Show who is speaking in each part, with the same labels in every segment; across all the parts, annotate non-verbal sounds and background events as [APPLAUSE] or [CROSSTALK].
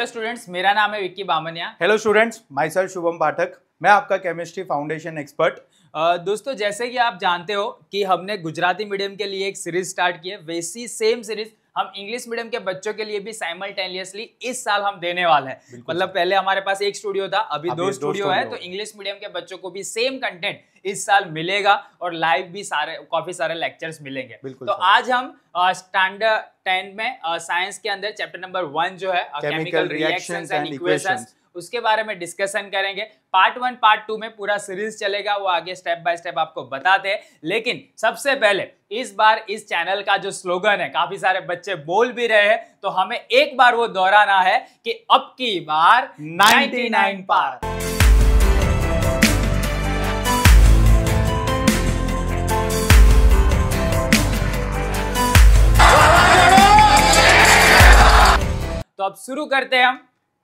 Speaker 1: Hello students मेरा नाम है Vicky Bamania
Speaker 2: hello students my sir Shubham Pathak मैं आपका केमिस्ट्री फाउंडेशन एक्सपर्ट
Speaker 1: दोस्तों जैसे कि आप जानते हो कि हमने गुजराती मीडियम के लिए एक सीरीज स्टार्ट की है वैसी सेम सीरीज हम इंग्लिश मीडियम के बच्चों के लिए भी साइमल्टेनियसली इस साल हम देने वाले हैं मतलब पहले हमारे पास एक स्टूडियो था अभी दो स्टूडियो है तो इंग्लिश मीडियम के बच्चों को भी सेम कंटेंट इस साल मिलेगा और लाइव भी सारे काफी सारे लेक्चर्स मिलेंगे तो आज हम स्टैंडर्ड टेन में साइंस के अंदर चैप्टर नंबर वन जो है केमिकल रिएक्शंस एंड इक्वेशंस उसके बारे में डिस्कशन करेंगे पार्ट वन पार्ट टू में पूरा सीरीज चलेगा वो आगे स्टेप बाय स्टेप आपको बताते हैं लेकिन सबसे पहले इस बार इस चैनल का जो स्लोगन है काफी सारे बच्चे बोल भी रहे हैं तो हमें एक बार वो दोहराना है कि अब की बार 99 पार तो अब शुरू करते हैं हम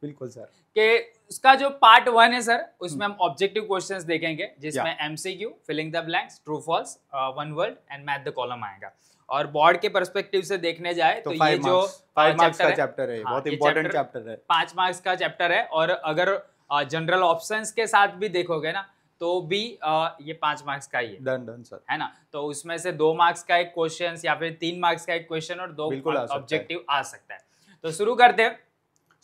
Speaker 1: बिल्कुल सर कि इसका जो पार्ट वन है सर उसमें हम्म। हम ऑब्जेक्टिव क्वेश्चंस देखेंगे जिसमें MCQ filling the blanks true false one word and match the column आएगा और बोर्ड के परस्पेक्टिव से देखने जाए तो, तो ये जो फाइव मार्क्स का चैप्टर है हाँ, बहुत इंपॉर्टेंट चैप्टर है पांच मार्क्स का चैप्टर है और अगर जनरल uh, ऑप्शन के साथ भी देखोगे ना तो भी uh, ये पांच मार्क्स का ही है डन डन सर है ना तो उसमें से दो मार्क्स का एक क्वेश्चन या फिर तीन मार्क्स का एक क्वेश्चन और दो ऑब्जेक्टिव आ सकता है तो शुरू करते हैं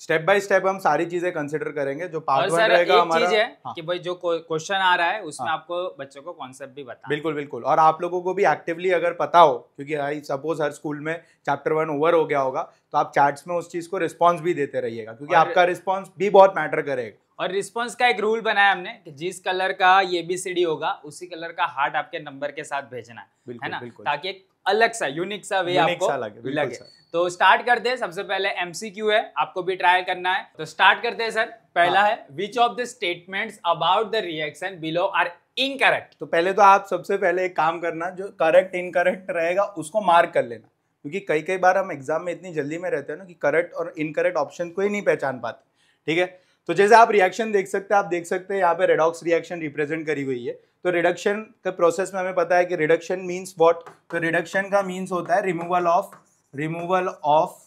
Speaker 2: स्टेप बाय स्टेप हम सारी चीजें कंसिडर करेंगे जो पार्ट वन रहेगा हमारा है हाँ।
Speaker 1: कि भाई जो क्वेश्चन आ रहा है उसमें हाँ। आपको बच्चों को कॉन्सेप्ट भी बता
Speaker 2: बिल्कुल बिल्कुल और आप लोगों को भी एक्टिवली अगर पता हो क्योंकि आई सपोज हर स्कूल में चैप्टर वन ओवर हो गया होगा तो आप चैट्स में उस चीज को रिस्पॉन्स भी देते रहिएगा क्योंकि आपका रिस्पॉन्स भी बहुत मैटर करेगा
Speaker 1: और रिस्पॉन्स का एक रूल बनाया हमने कि जिस कलर का ये बी सी डी होगा उसी कलर का हार्ट आपके नंबर के साथ भेजना है ना ताकि एक अलग सा यूनिक सा वे आपको लगे, तो स्टार्ट करते हैं सबसे पहले एमसीक्यू है आपको भी ट्राई करना है तो स्टार्ट करते हैं सर पहला हाँ. है which of the statements about the reaction
Speaker 2: below are incorrect तो पहले तो आप सबसे पहले एक काम करना जो करेक्ट इनकरेक्ट रहेगा उसको मार्क कर लेना क्योंकि कई कई बार हम एग्जाम में इतनी जल्दी में रहते हैं ना कि करेक्ट और इनकरेक्ट ऑप्शन को ही नहीं पहचान पाते ठीक है तो जैसे आप रिएक्शन देख सकते हैं आप देख सकते हैं यहाँ पे रेडॉक्स रिएक्शन रिप्रेजेंट करी हुई है तो रिडक्शन का प्रोसेस में हमें पता है कि रिडक्शन मीन्स वॉट तो रिडक्शन का मीन्स होता है removal of removal of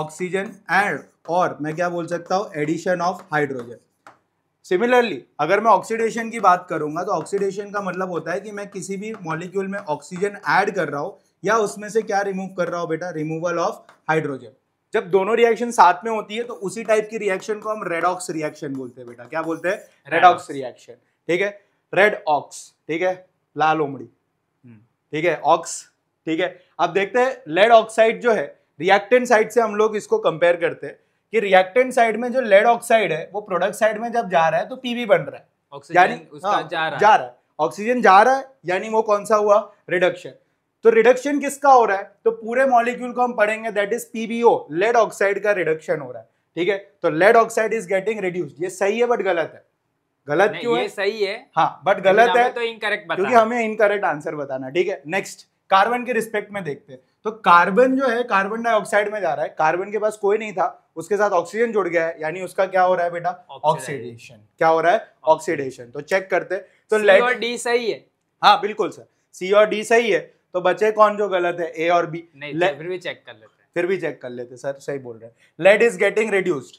Speaker 2: oxygen and और मैं क्या बोल सकता हूँ एडिशन ऑफ हाइड्रोजन सिमिलरली अगर मैं ऑक्सीडेशन की बात करूंगा तो ऑक्सीडेशन का मतलब होता है कि मैं किसी भी मॉलिक्यूल में ऑक्सीजन ऐड कर रहा हूँ या उसमें से क्या रिमूव कर रहा हूँ बेटा रिमूवल ऑफ हाइड्रोजन जब दोनों रिएक्शन साथ में होती है तो उसी टाइप की रिएक्शन को हम रेडॉक्स रिएक्शन बोलते हैं बेटा क्या बोलते हैं रेडॉक्स रिएक्शन ठीक है रेड ऑक्स ठीक है लाल ओमड़ी हम्म। ठीक है ऑक्स ठीक है अब देखते हैं लेड ऑक्साइड जो है रिएक्टेंट साइड से हम लोग इसको कंपेयर करते हैं कि रिएक्टेंट साइड में जो लेड ऑक्साइड है वो प्रोडक्ट साइड में जब जा रहा है तो पीवी बन रहा है ऑक्सीजन हाँ, जा रहा है ऑक्सीजन जा रहा है यानी वो कौन सा हुआ रिडक्शन तो रिडक्शन किसका हो रहा है तो पूरे मॉलिक्यूल को हम पढ़ेंगे that is PbO lead oxide का रिडक्शन हो रहा है ठीक है तो lead oxide is getting reduced ये सही है बट गलत है गलत क्यों ये है? सही है हाँ बट गलत है तो
Speaker 1: इनकरेक्ट क्योंकि हमें
Speaker 2: इनकरेक्ट आंसर बताना ठीक है नेक्स्ट कार्बन के रिस्पेक्ट में देखते हैं तो कार्बन जो है कार्बन डाइऑक्साइड में जा रहा है कार्बन के पास कोई नहीं था उसके साथ ऑक्सीजन जुड़ गया है यानी उसका क्या हो रहा है बेटा ऑक्सीडेशन क्या हो रहा है ऑक्सीडेशन तो चेक करते तो और डी सही है हाँ बिल्कुल सर सी और डी सही है तो बचे कौन जो गलत है ए और बी नहीं तो फिर भी चेक कर लेते हैं फिर भी चेक कर लेते सर सही बोल रहे हैं लेड इज गेटिंग रिड्यूस्ड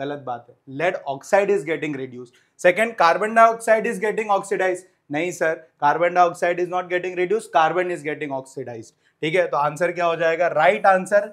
Speaker 2: गलत बात है lead oxide is getting reduced second carbon dioxide is getting oxidise नहीं sir carbon dioxide is not getting reduce carbon is getting oxidise ठीक है तो आंसर क्या हो जाएगा राइट right आंसर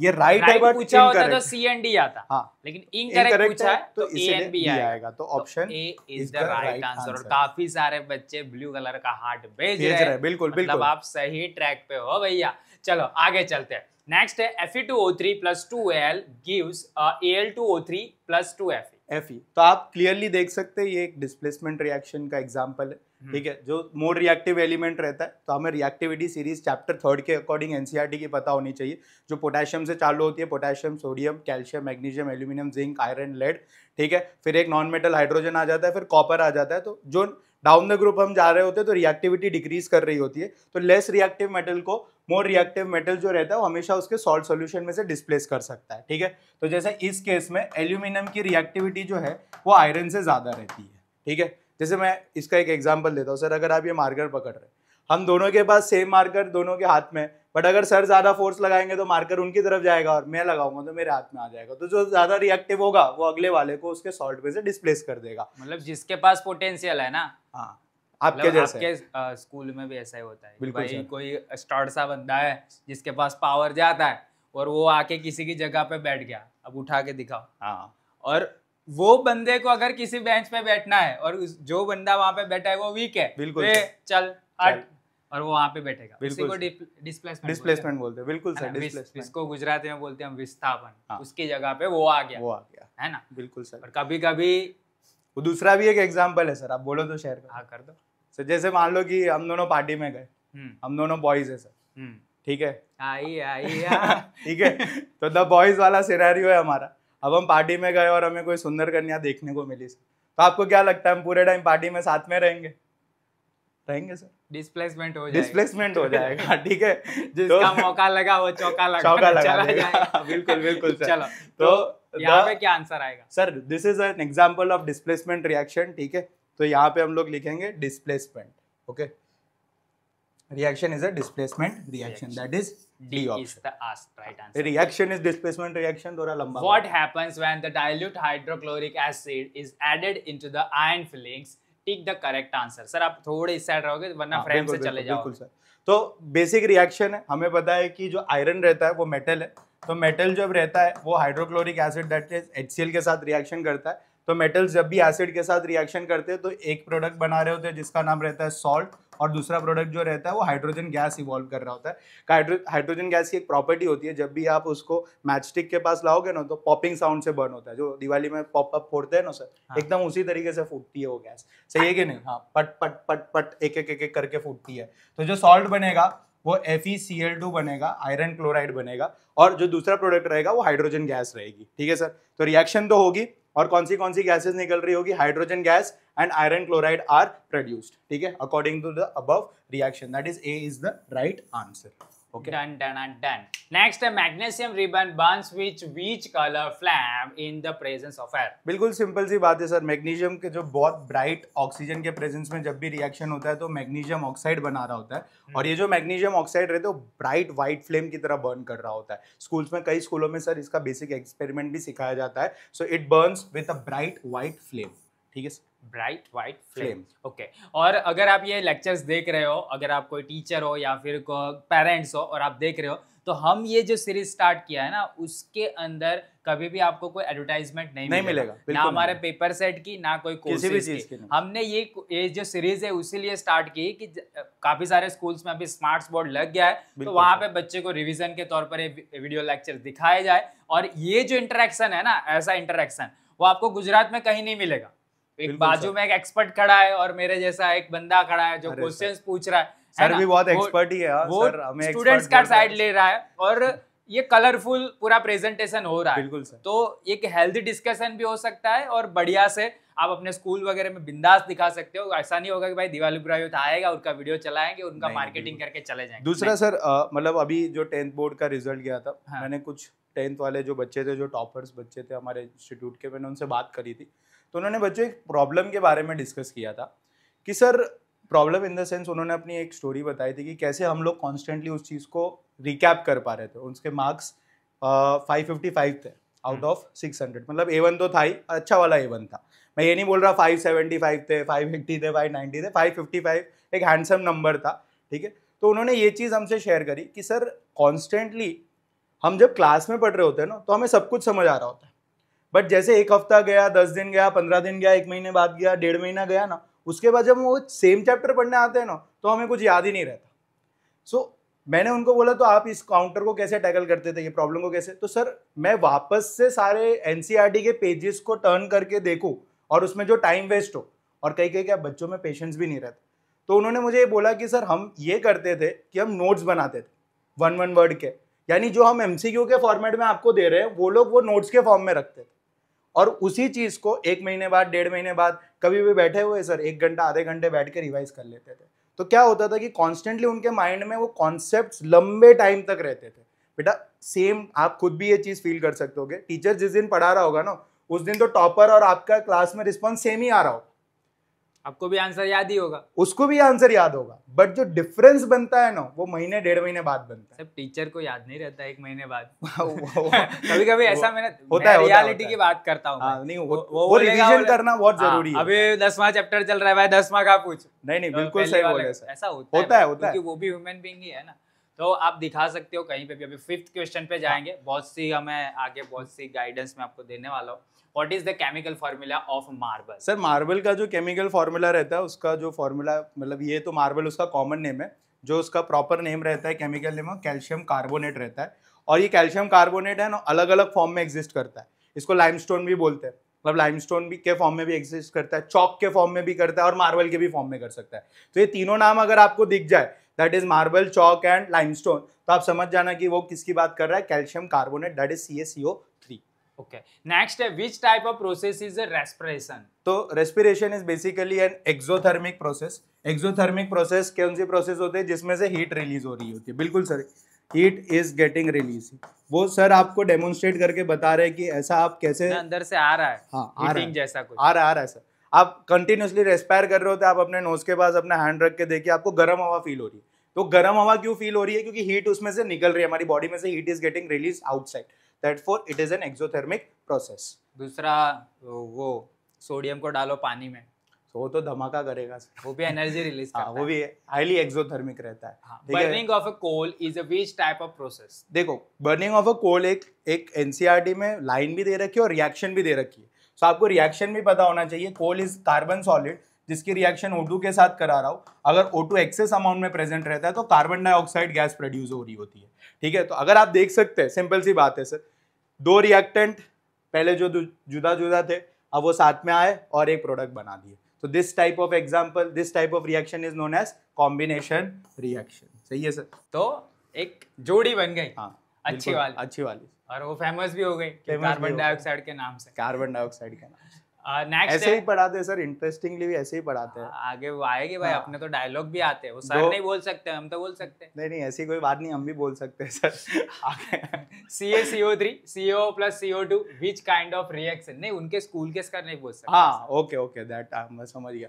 Speaker 2: ये राइट right right पूछा होता तो
Speaker 1: सी एंड डी आता हाँ, लेकिन इनकरेक्ट पूछा है तो ए एंड बी आएगा तो option A is the right answer और काफी सारे बच्चे ब्लू कलर का हार्ट भेज रहे हैं बिल्कुल बिल्कुल मतलब आप सही ट्रैक पे हो भैया चलो आगे चलते हैं नेक्स्ट है F E two two O three plus L Fe2O3 plus 2Al gives uh, Al2O3 plus
Speaker 2: F Fe e। तो आप क्लियरली देख सकते हैं ये एक डिस्प्लेसमेंट रिएक्शन का एग्जाम्पल है हम्म। ठीक है जो मोर रिएक्टिव एलिमेंट रहता है तो हमें रिएक्टिविटी सीरीज चैप्टर थर्ड के अकॉर्डिंग एनसीईआरटी की पता होनी चाहिए जो पोटेशियम से चालू होती है potassium sodium calcium magnesium aluminium zinc iron lead ठीक है फिर एक नॉन मेटल हाइड्रोजन आ जाता है फिर कॉपर आ जाता है तो जो डाउन द ग्रुप हम जा रहे होते हैं तो रिएक्टिविटी डिक्रीज कर रही होती है तो लेस रिएक्टिव मेटल को मोर रिएक्टिव मेटल जो रहता है वो हमेशा उसके सॉल्ट सॉल्यूशन में से डिस्प्लेस कर सकता है ठीक है तो जैसे इस केस में एल्यूमिनियम की रिएक्टिविटी जो है वो आयरन से ज़्यादा रहती है ठीक है जैसे मैं इसका एक एग्जाम्पल देता हूँ सर अगर आप ये मार्कर पकड़ रहे हैं हम दोनों के पास सेम मार्कर दोनों के हाथ में बट अगर सर ज़्यादा फोर्स लगाएंगे तो मार्कर उनकी तरफ जाएगा और मैं लगाऊंगा तो मेरे हाथ में आ जाएगा तो जो ज़्यादा रिएक्टिव होगा वो अगले वाले को उसके सॉल्ट में से डिस्प्लेस कर देगा
Speaker 1: मतलब जिसके पास पोटेंशियल है ना हाँ
Speaker 2: आपके मतलब जैसे
Speaker 1: आपके स्कूल में भी ऐसा ही होता है बिल्कुल भाई कोई स्टार्ट सा बंदा है जिसके पास पावर जाता है और वो आके किसी की जगह पे बैठ गया अब उठा के दिखाओ हाँ और वो बंदे को अगर किसी बेंच पे बैठना है और जो बंदा वहां पे बैठा है वो वीक है बिल्कुल तो चल हट और वो वहां पे बैठेगा बिल्कुल को डिस्प्लेसमेंट डिस्प्लेसमेंट बोलते हैं बिल्कुल सर इसको गुजराती में बोलते हैं विस्थापन हाँ। उसकी जगह
Speaker 2: पे वो आ गया वो आ गया है ना बिल्कुल सर और कभी कभी वो दूसरा भी एक एग्जाम्पल है सर आप बोलो तो शेयर हाँ कर दो सर जैसे मान लो कि हम दोनों पार्टी में गए हम्म। हम दोनों बॉयज है सर हम्म। ठीक है
Speaker 1: आई आई [LAUGHS]
Speaker 2: ठीक है तो द बॉयज वाला सिनेरियो है हमारा अब हम पार्टी में गए और हमें कोई सुंदर कन्या देखने को मिली सर तो आपको क्या लगता है हम पूरे टाइम पार्टी में साथ में रहेंगे रहेंगे सर
Speaker 1: डिस्प्लेसमेंट हो डिस्प्लेसमेंट हो जाएगा [LAUGHS]
Speaker 2: ठीक है जिसका तो,
Speaker 1: मौका लगा वो चौका लगा चौका लगा चला जाएगा
Speaker 2: [LAUGHS] बिल्कुल बिल्कुल सर चलो तो, तो यहाँ पे क्या आंसर आएगा sir this is an example of displacement reaction ठीक है तो यहाँ पे हम लोग लिखेंगे displacement okay okay? reaction is a displacement reaction, reaction. that is d, d option. is
Speaker 1: the asked right answer reaction
Speaker 2: is displacement reaction Dora lamba what baad.
Speaker 1: happens when the dilute hydrochloric acid is added into the iron fillings tick the correct answer, sir. आप थोड़े इस side रहोगे वरना frame से चले जाओ बिल्कुल
Speaker 2: sir तो बेसिक रिएक्शन है हमें पता है कि जो आयरन रहता है वो मेटल है तो मेटल जब रहता है वो hydrochloric acid that is HCl के साथ रिएक्शन करता है तो मेटल्स जब भी एसिड के साथ रिएक्शन करते हैं तो एक प्रोडक्ट बना रहे होते हैं जिसका नाम रहता है सॉल्ट और दूसरा प्रोडक्ट जो रहता है वो हाइड्रोजन गैस इवॉल्व कर रहा होता है हाइड्रोजन गैस की एक प्रॉपर्टी होती है जब भी आप उसको मैचस्टिक के पास लाओगे ना तो पॉपिंग साउंड से बर्न होता है जो दिवाली में पॉप अप फोड़ते हैं ना सर हाँ. एकदम उसी तरीके से फूटती है वो गैस सही है कि नहीं हाँ पट पट पट पट एक एक एक करके फूटती है तो जो सॉल्ट बनेगा वो F E C L two बनेगा आयरन क्लोराइड बनेगा और जो दूसरा प्रोडक्ट रहेगा वो हाइड्रोजन गैस रहेगी ठीक है सर तो रिएक्शन तो होगी और कौन सी कौन सी गैसेज निकल रही होगी hydrogen gas and iron chloride are produced ठीक है according to the above reaction that is A is the right answer
Speaker 1: Okay. done done and done Next, a magnesium ribbon burns which which color flame in the presence of air?
Speaker 2: बिल्कुल simple सी बात है sir magnesium के जो बहुत bright oxygen के presence में जब भी रिएक्शन होता है तो मैग्नीशियम ऑक्साइड बना रहा होता है hmm. और ये जो मैग्नीशियम ऑक्साइड रहते हैं वो ब्राइट व्हाइट फ्लेम की तरह बर्न कर रहा होता है स्कूल्स में कई स्कूलों में सर इसका बेसिक एक्सपेरिमेंट भी सिखाया जाता है so it burns with a bright white flame ठीक है
Speaker 1: ब्राइट वाइट फ्लेम ओके और अगर आप ये लेक्चर्स देख रहे हो अगर आप कोई टीचर हो या फिर पेरेंट्स हो और आप देख रहे हो तो हम ये जो सीरीज स्टार्ट किया है ना उसके अंदर कभी भी आपको कोई एडवर्टाइजमेंट नहीं, नहीं मिलेगा, मिलेगा। ना हमारे पेपर सेट की ना कोई कोर्सेज की, की हमने ये ये जो सीरीज है उसीलिए स्टार्ट की कि काफी सारे स्कूल्स में अभी स्मार्ट बोर्ड लग गया है तो वहां पे बच्चे को रिविजन के तौर पर वीडियो लेक्चर दिखाया जाए और ये जो इंटरेक्शन है ना ऐसा इंटरेक्शन वो आपको गुजरात में कहीं नहीं मिलेगा एक बाजू में एक एक्सपर्ट खड़ा है और मेरे जैसा एक बंदा खड़ा है जो क्वेश्चंस पूछ रहा है सर भी बहुत एक्सपर्ट
Speaker 2: ही है हाँ, वो स्टूडेंट्स का साइड
Speaker 1: ले रहा है और ये कलरफुल पूरा प्रेजेंटेशन हो रहा है बिल्कुल सर तो एक हेल्दी डिस्कशन भी हो सकता है और बढ़िया से आप अपने स्कूल वगैरह में बिंदास दिखा सकते हो ऐसा नहीं होगा कि भाई दिवाली बुरा तो आएगा उनका वीडियो चलाएंगे उनका मार्केटिंग करके चले जाएंगे दूसरा
Speaker 2: सर मतलब अभी जो टेंथ बोर्ड का रिजल्ट गया था हाँ। मैंने कुछ टेंथ वाले जो बच्चे थे जो टॉपर्स बच्चे थे हमारे इंस्टीट्यूट के मैंने उनसे बात करी थी तो उन्होंने बच्चों एक प्रॉब्लम के बारे में डिस्कस किया था कि sir problem in the sense उन्होंने अपनी एक स्टोरी बताई थी कि कैसे हम लोग कॉन्स्टेंटली उस चीज़ को रिकैप कर पा रहे थे उसके मार्क्स फाइव फिफ्टी फाइव थे आउट ऑफ सिक्स हंड्रेड मतलब ए वन तो था ही अच्छा वाला ए वन था मैं ये नहीं बोल रहा फाइव सेवेंटी फाइव थे फाइव एट्टी थे फाइव नाइन्टी थे फाइव फिफ्टी फाइव एक हैंडसम नंबर था ठीक है तो उन्होंने ये चीज़ हमसे शेयर करी कि सर कॉन्स्टेंटली हम जब क्लास में पढ़ रहे होते हैं ना तो हमें सब कुछ समझ आ रहा होता है बट जैसे एक हफ्ता गया दस दिन गया पंद्रह दिन गया एक महीने बाद गया डेढ़ महीना गया ना उसके बाद जब वो सेम चैप्टर पढ़ने आते हैं ना तो हमें कुछ याद ही नहीं रहता सो so, मैंने उनको बोला तो आप इस काउंटर को कैसे टैकल करते थे ये प्रॉब्लम को कैसे तो सर मैं वापस से सारे एन e के पेजेस को टर्न करके देखूँ और उसमें जो टाइम वेस्ट हो और कहीं कहीं क्या बच्चों में पेशेंस भी नहीं रहता तो उन्होंने मुझे ये बोला कि सर हम ये करते थे कि हम नोट्स बनाते थे वन वन वर्ड के यानी जो हम एम के फॉर्मेट में आपको दे रहे हैं वो लोग वो नोट्स के फॉर्म में रखते थे और उसी चीज़ को एक महीने बाद डेढ़ महीने बाद कभी भी बैठे हुए सर एक घंटा आधे घंटे बैठ के रिवाइज कर लेते थे तो क्या होता था कि कॉन्स्टेंटली उनके माइंड में वो कॉन्सेप्ट लंबे टाइम तक रहते थे बेटा सेम आप खुद भी ये चीज़ फील कर सकते हो टीचर जिस दिन पढ़ा रहा होगा ना उस दिन तो टॉपर और आपका क्लास में रिस्पॉन्स सेम ही आ रहा हो
Speaker 1: आपको भी आंसर याद ही होगा
Speaker 2: उसको भी आंसर याद होगा बट जो डिफरेंस बनता है ना
Speaker 1: वो महीने डेढ़ महीने बाद बनता है सब टीचर को याद नहीं रहता एक महीने बाद [LAUGHS] [LAUGHS] कभी कभी ऐसा मैंने होता है रियलिटी की बात करता हूँ हाँ, नहीं वो, वो, वो रिवीजन करना बहुत हाँ, जरूरी है अभी दसवा चैप्टर चल रहा है भाई दसवा का पूछ नहीं नहीं तो बिल्कुल सही बोले ऐसा होता है होता है वो भी ह्यूमन बींग ही है ना तो आप दिखा सकते हो कहीं पे भी अभी फिफ्थ क्वेश्चन पे जाएंगे हाँ। बहुत सी हमें आगे बहुत सी गाइडेंस मैं आपको देने वाला हूँ what is the chemical formula of marble sir
Speaker 2: marble का जो केमिकल फार्मूला रहता है उसका जो फार्मूला मतलब ये तो मार्बल उसका कॉमन नेम है जो उसका प्रॉपर नेम रहता है केमिकल नेम कैल्शियम कार्बोनेट रहता है और ये कैल्शियम कार्बोनेट है ना अलग अलग फॉर्म में एग्जिस्ट करता है इसको लाइमस्टोन भी बोलते हैं मतलब लाइमस्टोन भी के फॉर्म में भी एग्जिस्ट करता है चौक के फॉर्म में भी करता है और मार्बल के भी फॉर्म में कर सकता है तो ये तीनों नाम अगर आपको दिख जाए that is marble chalk and limestone तो आप समझ जाना कि वो किसकी बात कर रहा है calcium carbonate that is C S C O okay
Speaker 1: next है which type of process is respiration
Speaker 2: तो respiration is basically an exothermic process exothermic process कौन सी प्रोसेस होते हैं जिसमें से हीट रिलीज हो रही होती है बिल्कुल sir heat is getting release वो सर आपको डेमोन्स्ट्रेट करके बता रहे हैं कि ऐसा आप कैसे
Speaker 1: अंदर से आ रहा है हाँ आ रहा जैसा कुछ आ रहा आ रहा
Speaker 2: है सर आप कंटिन्यूसली रेस्पायर कर रहे होते हैं आप अपने नोज के पास अपना हैंड रख के देखिए आपको गर्म हवा फील हो रही है तो गर्म हवा क्यों फील हो रही है क्योंकि हीट उसमें से निकल रही है हमारी बॉडी में से heat is getting release outside that for it is an exothermic process
Speaker 1: दूसरा वो सोडियम को डालो पानी में तो वो तो धमाका
Speaker 2: करेगा सर वो भी एनर्जी रिलीज [LAUGHS] हाँ, करता है वो भी हाईली एक्सोथर्मिक रहता है burning
Speaker 1: of a coal is a which type of process
Speaker 2: देखो बर्निंग ऑफ अ कोल एक एक एनसीईआरटी e में लाइन भी दे रखी है और रिएक्शन भी दे रखी है सो so, आपको रिएक्शन भी पता होना चाहिए कोल इज कार्बन सॉलिड जिसकी रिएक्शन O2 के साथ करा रहा हूँ अगर O2 एक्सेस अमाउंट में प्रेजेंट रहता है तो कार्बन डाइऑक्साइड गैस प्रोड्यूस हो रही होती है ठीक है तो अगर आप देख सकते हैं सिंपल सी बात है सर दो रिएक्टेंट पहले जो जुदा जुदा थे अब वो साथ में आए और एक प्रोडक्ट बना दिए तो this type of example this type of reaction is known as combination reaction सही है सर तो एक जोड़ी बन गई हाँ अच्छी वाली अच्छी वाली
Speaker 1: और वो फेमस भी हो गई कार्बन डाइऑक्साइड के नाम से कार्बन डाइऑक्साइड के नाम
Speaker 2: नेक्स्ट uh, ऐसे ही पढ़ाते हैं सर इंटरेस्टिंगली भी ऐसे ही पढ़ाते
Speaker 1: हैं आगे वो आएंगे भाई हाँ। अपने तो डायलॉग भी आते हैं वो सर नहीं बोल सकते हम तो बोल सकते
Speaker 2: हैं नहीं नहीं ऐसी कोई बात नहीं हम भी बोल सकते हैं sir
Speaker 1: C A C O three C O plus C O two which kind of reaction नहीं उनके स्कूल के सर नहीं बोल सकते हाँ
Speaker 2: ओके ओके दैट मैं समझ गया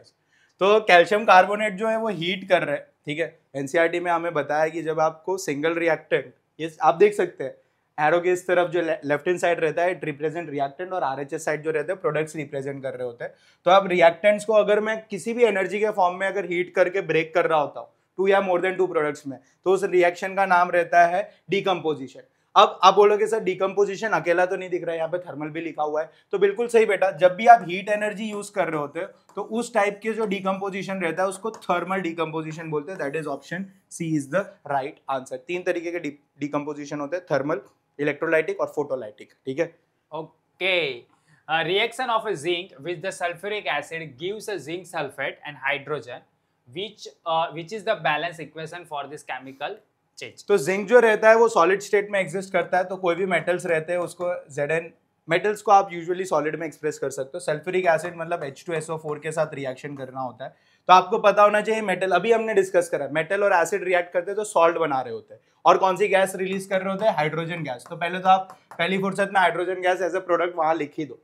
Speaker 2: तो कैल्शियम कार्बोनेट जो है वो हीट कर रहे हैं ठीक है एनसीआर e में हमें बताया कि जब आपको सिंगल रिएक्टेंट ये आप देख सकते हैं एरो के इस तरफ जो लेफ्ट हैंड साइड रहता है इट रिप्रेजेंट रिएक्टेंट और आरएचएस साइड जो रहता है प्रोडक्ट्स रिप्रेजेंट कर रहे होते हैं तो अब रिएक्टेंट्स को अगर मैं किसी भी एनर्जी के फॉर्म में अगर हीट करके ब्रेक कर रहा होता हूँ टू या मोर देन टू प्रोडक्ट्स में तो उस रिएक्शन का नाम रहता है डीकम्पोजिशन अब आप बोलोगे सर डिकम्पोजिशन अकेला तो नहीं दिख रहा है यहाँ पे थर्मल भी लिखा हुआ है तो बिल्कुल सही बेटा जब भी आप हीट एनर्जी यूज कर रहे होते हैं तो उस टाइप के जो डिकम्पोजिशन रहता है उसको थर्मल डिकम्पोजिशन बोलते हैं that is option C is the right answer तीन तरीके के डिकम्पोजिशन होते हैं थर्मल इलेक्ट्रोलाइटिक और फोटोलाइटिक ठीक है
Speaker 1: okay reaction of a zinc with the sulphuric acid gives a zinc sulphate and hydrogen which which is the balance equation for this chemical change
Speaker 2: तो zinc जो रहता है वो सॉलिड स्टेट में exist करता है तो कोई भी मेटल्स रहते हैं उसको जेड एन मेटल्स को आप यूजुअली सॉलिड में एक्सप्रेस कर सकते हो सल्फ्यूरिक एसिड मतलब H two S O four के साथ रिएक्शन करना होता है तो आपको पता होना चाहिए मेटल अभी हमने डिस्कस करा मेटल और एसिड रिएक्ट करते हैं तो सॉल्ट बना रहे होते हैं और कौन सी गैस रिलीज कर रहे होते हैं हाइड्रोजन गैस तो पहले तो आप पहली फुर्सत में hydrogen gas as a product वहां लिख ही दो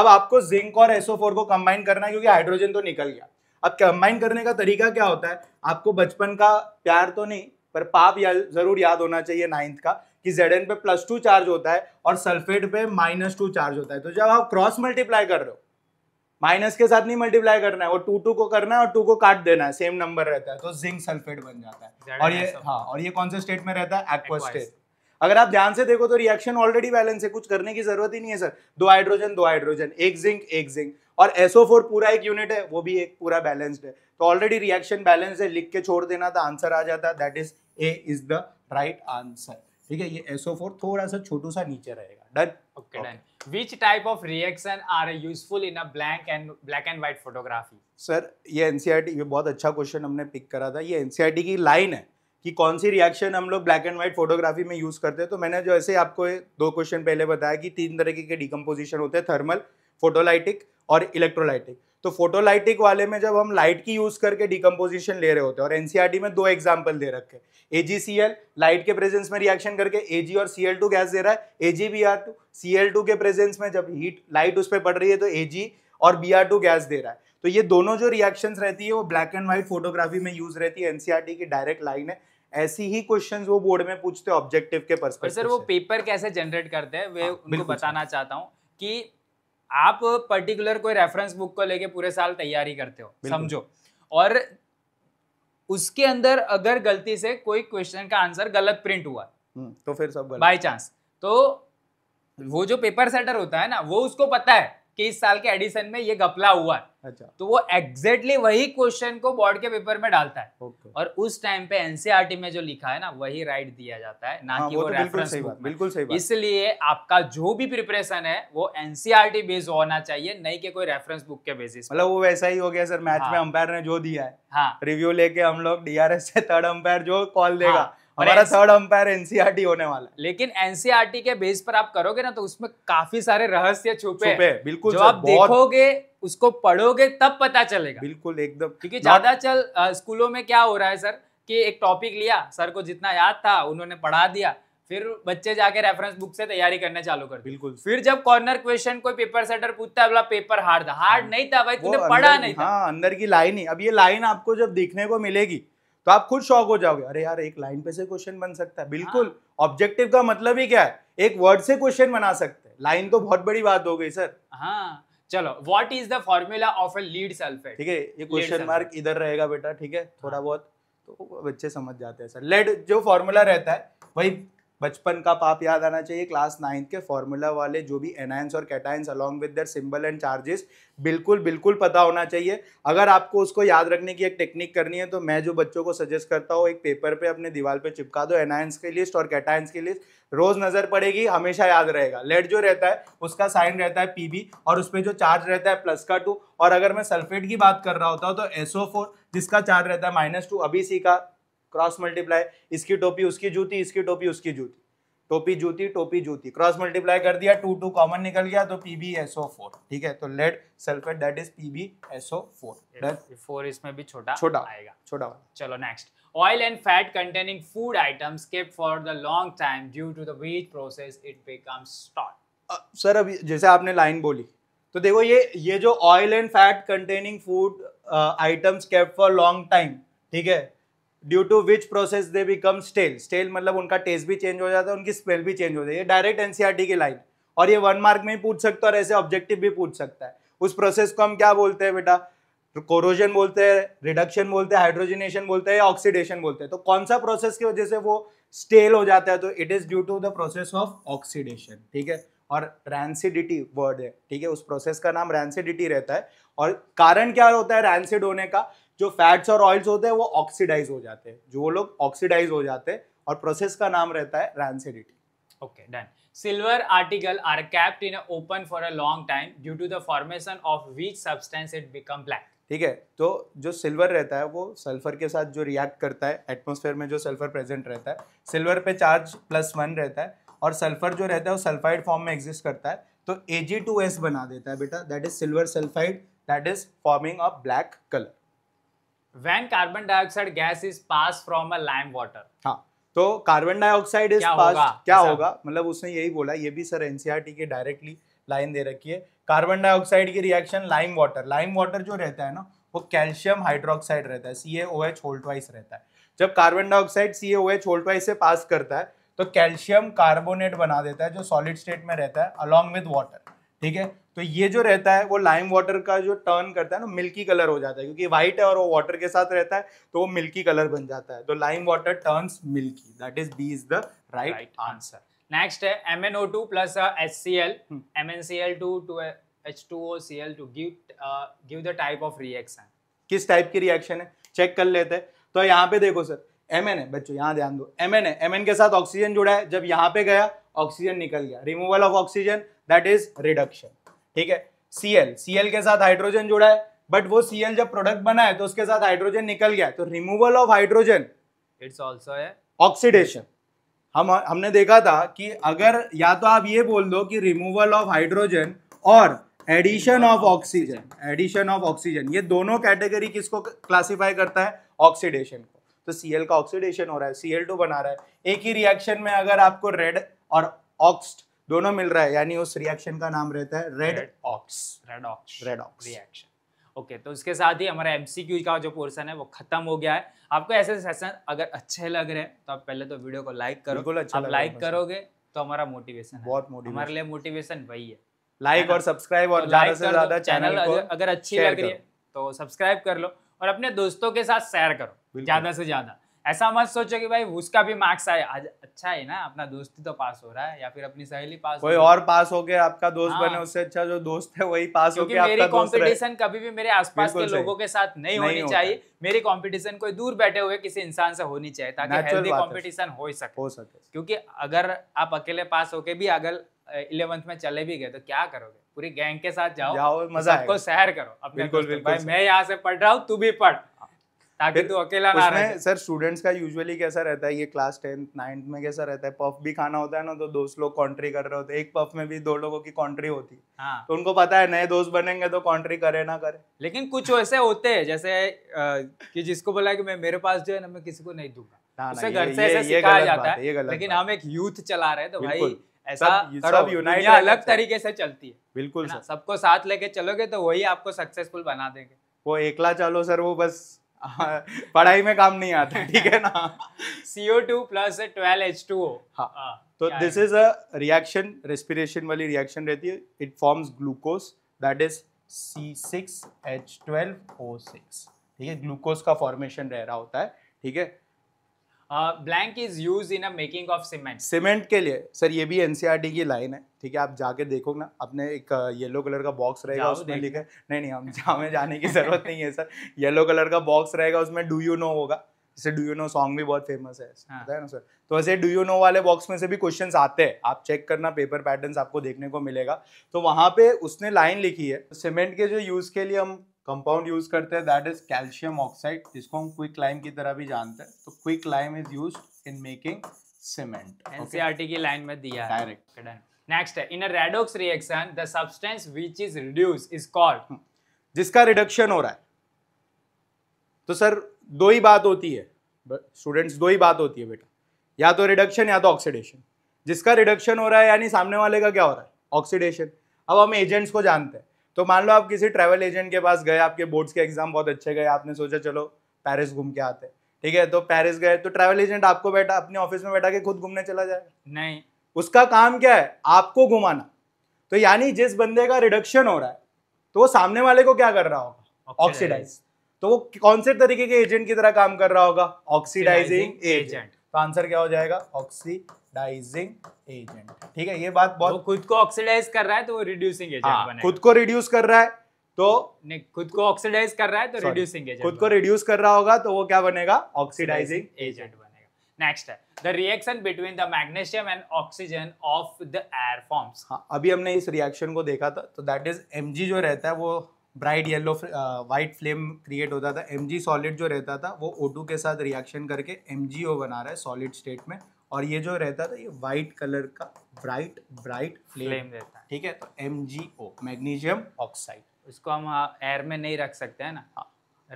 Speaker 2: अब आपको जिंक और एसओ को कंबाइन करना है क्योंकि हाइड्रोजन तो निकल गया अब कंबाइन करने का तरीका क्या होता है आपको बचपन का प्यार तो नहीं पर पाप या, जरूर याद होना चाहिए नाइन्थ का कि जेड पे प्लस टू चार्ज होता है और सल्फेट पे माइनस टू चार्ज होता है तो जब आप क्रॉस मल्टीप्लाई कर रहे हो माइनस के साथ नहीं मल्टीप्लाई करना है वो टू टू को करना है और टू को काट देना है सेम नंबर रहता है तो जिंक सल्फेट बन जाता है और ये हाँ और ये कौन से स्टेट में रहता है एक्वा स्टेट अगर आप ध्यान से देखो तो रिएक्शन ऑलरेडी बैलेंस है कुछ करने की जरूरत ही नहीं है सर दो हाइड्रोजन दो हाइड्रोजन एक जिंक एक जिंक और फोर पूरा एक यूनिट है वो भी एक पूरा बैलेंस्ड है तो ऑलरेडी रिएक्शन बैलेंस है लिख के छोड़ देना था आंसर आ जाता that is A is the right answer ठीक है ये फोर थोड़ा सा छोटू सा नीचे रहेगा done okay done which
Speaker 1: type of reaction are useful in a blank and black and white photography
Speaker 2: sir ये एनसीईआरटी e ये बहुत अच्छा क्वेश्चन हमने पिक करा था ये एनसीईआरटी e की लाइन है कि कौन सी रिएक्शन हम लोग ब्लैक एंड व्हाइट फोटोग्राफी में यूज़ करते हैं तो मैंने जो ऐसे आपको दो क्वेश्चन पहले बताया कि तीन तरीके के डिकम्पोजिशन होते हैं थर्मल फोटोलाइटिक और इलेक्ट्रोलाइटिक तो फोटोलाइटिक वाले में जब हम लाइट की यूज करके डिकम्पोजिशन ले रहे होते हैं और एनसीआरटी e में दो एग्जाम्पल दे रखे एजीसीएल लाइट के प्रेजेंस में रिएक्शन करके एजी और सीएल टू गैस दे रहा है एजीबीआर टू सीएल टू के प्रेजेंस में जब हीट लाइट उस पर पड़ रही है तो एजी और बी आर टू गैस दे रहा है तो ये दोनों जो रिएक्शंस रहती है वो ब्लैक एंड व्हाइट फोटोग्राफी में यूज रहती है एनसीआरटी e की डायरेक्ट लाइन है ऐसी ही क्वेश्चंस वो बोर्ड में पूछते हैं ऑब्जेक्टिव के पर्सपेक्टिव सर वो
Speaker 1: पेपर कैसे जनरेट करते हैं वे आ, हाँ, उनको बताना चाहता हूँ कि आप पर्टिकुलर कोई रेफरेंस बुक को लेके पूरे साल तैयारी करते हो समझो और उसके अंदर अगर गलती से कोई क्वेश्चन का आंसर गलत प्रिंट हुआ
Speaker 2: हम्म, तो फिर सब बाय
Speaker 1: चांस तो वो जो पेपर सेटर होता है ना वो उसको पता है कि इस साल के एडिशन में ये घपला हुआ है अच्छा तो वो एग्जैक्टली वही क्वेश्चन को बोर्ड के पेपर में डालता है okay. और उस टाइम पे एनसीआर e में जो लिखा है ना वही राइट दिया जाता है ना हाँ, कि वो, वो तो रेफरेंस सही बात, बिल्कुल सही बात इसलिए आपका जो भी प्रिपरेशन है वो एनसीआर बेस्ड e होना चाहिए नहीं के कोई रेफरेंस बुक के बेसिस मतलब
Speaker 2: वो वैसा ही हो गया सर मैच में अंपायर हाँ। ने जो दिया है रिव्यू हाँ। लेके हम लोग डीआरएस से थर्ड अंपायर जो कॉल देगा हाँ। हमारा थर्ड अंपायर एनसीआरटी होने वाला है
Speaker 1: लेकिन एनसीआरटी e के बेस पर आप करोगे ना तो उसमें काफी सारे रहस्य छुपे बिल्कुल जो आप देखोगे उसको पढ़ोगे तब पता चलेगा बिल्कुल एकदम क्योंकि ज्यादा चल स्कूलों में क्या हो रहा है सर कि एक टॉपिक लिया सर को जितना याद था उन्होंने पढ़ा दिया फिर बच्चे जाके रेफरेंस बुक से तैयारी करने चालू कर बिल्कुल फिर जब कॉर्नर क्वेश्चन कोई पेपर सेटर पूछता है पेपर हार्ड था हार्ड नहीं था भाई तूने पढ़ा नहीं था
Speaker 2: हाँ अंदर की लाइन ही अब ये लाइन आपको जब दिखने को मिलेगी तो आप खुद शौक हो जाओगे अरे यार एक लाइन पे से क्वेश्चन बन सकता है बिल्कुल ऑब्जेक्टिव हाँ। का मतलब ही क्या है एक वर्ड से क्वेश्चन बना सकते हैं लाइन तो बहुत बड़ी बात हो गई सर हाँ चलो
Speaker 1: what is the formula of a lead self ठीक है ये क्वेश्चन मार्क
Speaker 2: इधर रहेगा बेटा ठीक है थोड़ा हाँ। बहुत तो बच्चे समझ जाते हैं सर लेड जो फॉर्मूला रहता है वही बचपन का पाप याद आना चाहिए क्लास नाइन्थ के फॉर्मूला वाले जो भी एनायंस और cations along with their symbol and charges बिल्कुल बिल्कुल पता होना चाहिए अगर आपको उसको याद रखने की एक टेक्निक करनी है तो मैं जो बच्चों को सजेस्ट करता हूँ एक पेपर पे अपने दीवार पे चिपका दो एनायंस की लिस्ट और कैटायंस की लिस्ट रोज नजर पड़ेगी हमेशा याद रहेगा लेड जो रहता है उसका साइन रहता है पी और उस पर जो चार्ज रहता है प्लस का टू और अगर मैं सल्फेट की बात कर रहा होता हूँ तो एसओ जिसका चार्ज रहता है माइनस टू अभी सी का क्रॉस मल्टीप्लाई इसकी टोपी उसकी जूती इसकी टोपी उसकी जूती टोपी जूती टोपी जूती क्रॉस मल्टीप्लाई कर दिया टू टू कॉमन निकल गया तो पी बी एसओ फोर ठीक है तो lead sulphate that is P B SO four four इसमें भी छोटा छोटा आएगा छोटा चलो next
Speaker 1: oil and fat containing food items kept for the long time due to the process it become stale
Speaker 2: sir अभी जैसे आपने लाइन बोली तो देखो ये ये जो oil and fat containing food items kept for long time ठीक है due to which process they become stale stale मतलब उनका टेस्ट भी चेंज हो जाता है उनकी स्मेल भी चेंज हो जाती है डायरेक्ट एनसीईआरटी e की लाइन और ये वन मार्क में ही पूछ सकता है और ऐसे ऑब्जेक्टिव भी पूछ सकता है उस प्रोसेस को हम क्या बोलते हैं बेटा कोरोजन बोलते हैं रिडक्शन बोलते हैं हाइड्रोजनेशन बोलते हैं ऑक्सीडेशन बोलते हैं तो कौन सा प्रोसेस की वजह से वो स्टेल हो जाता है तो it is due to the process of oxidation ठीक है और रैंसिडिटी वर्ड है ठीक है उस प्रोसेस का नाम रैंसिडिटी रहता है और कारण क्या होता है रैंसिड होने का जो फैट्स और ऑयल्स होते हैं वो ऑक्सीडाइज हो जाते हैं जो लोग ऑक्सीडाइज हो जाते हैं और प्रोसेस का नाम रहता है rancidity okay done
Speaker 1: silver article are kept in open for a long time due to the formation of of substance it become black
Speaker 2: ठीक है तो जो सिल्वर रहता है वो सल्फर के साथ जो रिएक्ट करता है एटमोसफेयर में जो सल्फर प्रेजेंट रहता है सिल्वर पे चार्ज प्लस वन रहता है और सल्फर जो रहता है वो सल्फाइड फॉर्म में एग्जिस्ट करता है तो एजी बना देता है बेटा that is silver sulphide that is forming a black colour
Speaker 1: when carbon dioxide gas is pass from a lime water
Speaker 2: हाँ तो कार्बन डाइऑक्साइड इज पास क्या होगा मतलब उसने यही बोला ये भी सर एनसीईआरटी e के डायरेक्टली लाइन दे रखी है कार्बन डाइऑक्साइड की reaction lime water lime water जो रहता है ना वो कैल्शियम हाइड्रोक्साइड रहता है सी ए एच होल्टवाइस रहता है जब कार्बन डाइऑक्साइड सी एच होल्टवाइस से पास करता है तो कैल्शियम कार्बोनेट बना देता है जो सॉलिड स्टेट में रहता है अलॉन्ग विद वाटर ठीक है तो ये जो रहता है वो लाइम वाटर का जो टर्न करता है ना मिल्की कलर हो जाता है क्योंकि व्हाइट है और वो वाटर के साथ रहता है तो वो मिल्की कलर बन जाता है तो lime water turns milky that is B is the right answer
Speaker 1: next है M N O two plus H C L M N C L two two H two O C L two give give the type of reaction
Speaker 2: किस type की reaction है check कर लेते हैं तो यहाँ पे देखो सर एम एन है बच्चों यहाँ ध्यान दो एम एन है एम एन के साथ ऑक्सीजन जुड़ा है जब यहाँ पे गया ऑक्सीजन निकल गया removal of oxygen that is reduction ठीक है सीएल सीएल के साथ हाइड्रोजन जुड़ा है बट वो सीएल जब प्रोडक्ट बना है तो उसके साथ हाइड्रोजन निकल गया तो removal of hydrogen it's also oxidation हम हमने देखा था कि अगर या तो आप ये बोल दो कि रिमूवल ऑफ हाइड्रोजन और addition of oxygen addition of oxygen ये दोनों कैटेगरी किसको क्लासिफाई करता है ऑक्सीडेशन को तो सीएल का ऑक्सीडेशन हो रहा है सीएल टू बना रहा है एक ही रिएक्शन में अगर आपको रेड और ऑक्स्ट दोनों मिल रहा है यानी उस रिएक्शन का नाम रहता है 
Speaker 1: redox redox
Speaker 2: redox reaction
Speaker 1: okay okay, तो इसके साथ ही हमारा एमसीक्यू का जो पोर्शन है वो खत्म हो गया है आपको ऐसे सेशन अगर अच्छे लग रहे हैं तो आप पहले तो वीडियो को लाइक करो बिल्कुल अच्छा आप लाइक करोगे तो हमारा मोटिवेशन बहुत मोटिवेशन हमारे लिए मोटिवेशन वही है लाइक और सब्सक्राइब और तो ज्यादा से ज्यादा चैनल अगर अच्छी लग रही है तो सब्सक्राइब कर लो और अपने दोस्तों के साथ शेयर करो ज्यादा से ज्यादा ऐसा मत सोचो कि भाई उसका भी मार्क्स आए आज अच्छा है ना अपना दोस्त तो पास हो रहा है या फिर अपनी सहेली पास कोई और
Speaker 2: पास हो गया आपका दोस्त हाँ। बने उससे अच्छा जो दोस्त है वही पास हो गया मेरी कॉम्पिटिशन
Speaker 1: कभी भी मेरे आसपास के लोगों के साथ नहीं, नहीं होनी चाहिए मेरी कॉम्पिटिशन कोई दूर बैठे हुए किसी इंसान से होनी चाहिए ताकि कॉम्पिटिशन हो सके हो सके क्योंकि अगर आप अकेले पास होके भी अगर इलेवंथ में चले भी गए तो क्या करोगे पूरी गैंग के साथ जाओ जाओ मजा सबको सैर करो बिल्कुल बिल्कुल भाई मैं यहाँ से पढ़ रहा हूँ तू भी पढ़
Speaker 2: ताकि तू अकेला ना रहे सर स्टूडेंट्स का यूजुअली कैसा रहता है ये क्लास टेंथ नाइन्थ में कैसा रहता है पफ भी खाना होता है ना तो दोस्त लोग कॉन्ट्री कर रहे होते एक पफ में भी दो लोगों की कॉन्ट्री होती है हाँ। तो उनको पता है नए दोस्त बनेंगे तो कॉन्ट्री करे ना करे लेकिन कुछ ऐसे होते हैं जैसे
Speaker 1: कि जिसको बोला कि मैं मेरे पास जो है ना मैं किसी को नहीं दूंगा उसे घर से ऐसे सिखाया जाता है लेकिन हम एक यूथ चला रहे तो भाई ऐसा सब यूनाइट अलग तरीके से चलती है बिल्कुल सबको साथ लेके चलोगे तो वही आपको सक्सेसफुल बना देंगे
Speaker 2: वो एकला चलो सर वो बस [LAUGHS] पढ़ाई में काम नहीं आता ठीक है ना
Speaker 1: CO two plus twelve H two हाँ तो this
Speaker 2: is a reaction respiration वाली रिएक्शन रहती है it forms glucose that is C six H twelve O six ठीक है ग्लूकोज का फॉर्मेशन रह रहा होता है ठीक है
Speaker 1: blank is use in making of cement
Speaker 2: cement के लिए सर ये भी एनसीईआरटी e की लाइन है ठीक है आप जाके देखो ना अपने एक येलो uh, कलर का बॉक्स रहेगा उसमें लिखा नहीं नहीं हम हमें जाने की जरूरत नहीं है सर येलो कलर का बॉक्स रहेगा उसमें डू यू नो होगा जैसे डू यू नो सॉन्ग भी बहुत फेमस है हाँ. ना सर तो वैसे डू यू नो वाले बॉक्स में से भी क्वेश्चन आते हैं आप चेक करना पेपर पैटर्न आपको देखने को मिलेगा तो वहाँ पे उसने लाइन लिखी है सीमेंट के जो यूज के लिए हम कंपाउंड यूज करते हैं दैट इज कैल्शियम ऑक्साइड जिसको हम क्विक लाइम की तरह भी जानते हैं तो quick lime is use in making cement NCERT की लाइन
Speaker 1: में दिया डायरेक्ट नेक्स्ट है in a redox reaction the
Speaker 2: substance which is reduce is called जिसका रिडक्शन हो रहा है तो सर दो ही बात होती है स्टूडेंट्स दो ही बात होती है बेटा या तो रिडक्शन या तो ऑक्सीडेशन जिसका रिडक्शन हो रहा है यानी सामने वाले का क्या हो रहा है ऑक्सीडेशन अब हम एजेंट्स को जानते हैं तो मान लो आप किसी ट्रैवल एजेंट के पास गए आपके बोर्ड्स के एग्जाम बहुत अच्छे गए आपने सोचा चलो पेरिस घूम के आते ठीक है तो पेरिस गए तो ट्रैवल एजेंट आपको बैठा अपने ऑफिस में बैठा के खुद घूमने चला जाए नहीं उसका काम क्या है आपको घुमाना तो यानी जिस बंदे का रिडक्शन हो रहा है तो वो सामने वाले को क्या कर रहा होगा ऑक्सीडाइज तो वो कौन से तरीके के एजेंट की तरह काम कर रहा होगा ऑक्सीडाइजिंग एजेंट तो आंसर क्या हो जाएगा ऑक्सी ऑक्सीडाइजिंग एजेंट ठीक है ये बात बहुत तो खुद को ऑक्सीडाइज कर रहा है तो वो रिड्यूसिंग
Speaker 1: एजेंट हाँ, बने खुद
Speaker 2: को रिड्यूस कर रहा है तो
Speaker 1: खुद को ऑक्सीडाइज कर रहा है तो रिड्यूसिंग एजेंट खुद को
Speaker 2: रिड्यूस कर रहा होगा तो वो क्या बनेगा ऑक्सीडाइजिंग
Speaker 1: एजेंट बनेगा नेक्स्ट है the reaction between the magnesium and oxygen of the air forms
Speaker 2: अभी हमने इस रिएक्शन को देखा था तो दैट इज एम जो रहता है वो bright yellow white flame create होता था एम सॉलिड जो रहता था वो ओ के साथ रिएक्शन करके एम बना रहा है सॉलिड स्टेट में और ये जो रहता था ये वाइट कलर का ब्राइट ब्राइट फ्लेम, फ्लेम रहता है ठीक है तो M G O magnesium oxide
Speaker 1: उसको हम एयर हाँ, में नहीं रख सकते हैं ना हाँ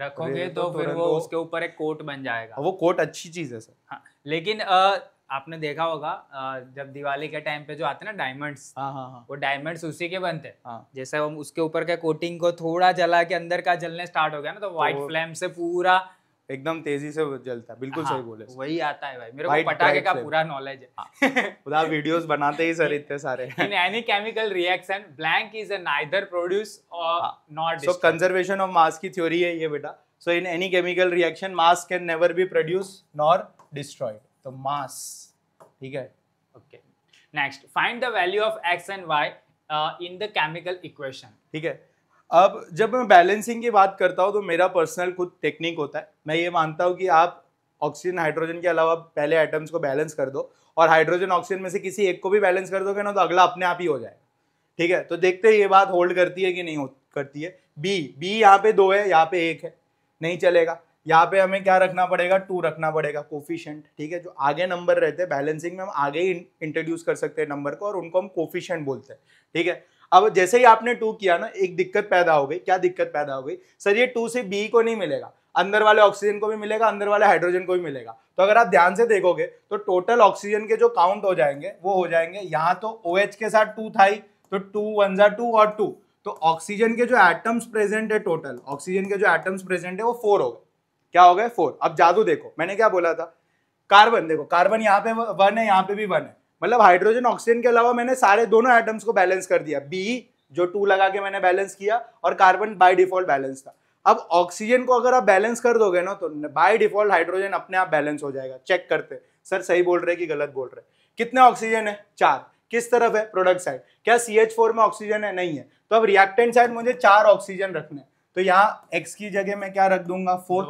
Speaker 1: रखोगे तो, तो फिर वो उसके ऊपर एक कोट बन जाएगा हाँ, वो
Speaker 2: कोट अच्छी चीज है सर
Speaker 1: हाँ लेकिन आ, आपने देखा होगा जब दिवाली के टाइम पे जो आते हैं ना डायमंड्स हाँ, हाँ हाँ वो डायमंड्स उसी के बनते हैं जैसे हम उसके ऊपर के कोटिंग को थोड़ा जला के अंदर का जलने स्टार्ट हो गया ना तो, तो व्हाइट फ्लेम से पूरा
Speaker 2: एकदम तेजी से जलता है बिल्कुल हाँ, सही बोले
Speaker 1: वही आता है भाई मेरे को पटाखे का पूरा नॉलेज है हाँ।
Speaker 2: खुदा वीडियोस बनाते ही सर इतने सारे
Speaker 1: in any chemical reaction blank is a neither produce और not so conservation
Speaker 2: of mass की थ्योरी है ये बेटा so in any chemical reaction mass can never be produce nor destroyed तो मास ठीक है okay
Speaker 1: next find the value of X and Y in the chemical equation
Speaker 2: ठीक है अब जब मैं बैलेंसिंग की बात करता हूँ तो मेरा पर्सनल खुद टेक्निक होता है मैं ये मानता हूँ कि आप ऑक्सीजन हाइड्रोजन के अलावा पहले आइटम्स को बैलेंस कर दो और हाइड्रोजन ऑक्सीजन में से किसी एक को भी बैलेंस कर दोगे ना तो अगला अपने आप ही हो जाएगा ठीक है तो देखते हैं ये बात होल्ड करती है कि नहीं हो करती है बी बी यहाँ पे दो है यहाँ पे एक है नहीं चलेगा यहाँ पे हमें क्या रखना पड़ेगा टू रखना पड़ेगा कोफिशियंट ठीक है जो आगे नंबर रहते हैं बैलेंसिंग में हम आगे ही इंट्रोड्यूस कर सकते हैं नंबर को और उनको हम कोफिशियंट बोलते हैं ठीक है अब जैसे ही आपने टू किया ना एक दिक्कत पैदा हो गई क्या दिक्कत पैदा हो गई सर ये टू से बी को नहीं मिलेगा अंदर वाले ऑक्सीजन को भी मिलेगा अंदर वाले हाइड्रोजन को भी मिलेगा तो अगर आप ध्यान से देखोगे तो टोटल ऑक्सीजन के जो काउंट हो जाएंगे वो हो जाएंगे यहाँ तो ओ OH के साथ टू था तो टू वन जा टू और टू तो ऑक्सीजन के जो एटम्स प्रेजेंट है टोटल ऑक्सीजन के जो एटम्स प्रेजेंट है वो फोर हो गए क्या हो गए फोर अब जादू देखो मैंने क्या बोला था कार्बन देखो कार्बन यहाँ पे वन है यहाँ पे भी वन है मतलब हाइड्रोजन ऑक्सीजन के अलावा मैंने सारे दोनों एटम्स को बैलेंस कर दिया बी जो टू लगा के मैंने बैलेंस किया और कार्बन बाय डिफॉल्ट बैलेंस था अब ऑक्सीजन को अगर आप बैलेंस कर दोगे ना तो बाय डिफॉल्ट हाइड्रोजन अपने आप बैलेंस हो जाएगा चेक करते सर सही बोल रहे कि गलत बोल रहे कितने ऑक्सीजन है चार किस तरफ है प्रोडक्ट साइड क्या सी एच फोर में ऑक्सीजन है नहीं है तो अब रिएक्टेंट साइड मुझे चार ऑक्सीजन रखने तो यहाँ एक्स की जगह मैं क्या रख दूंगा फोर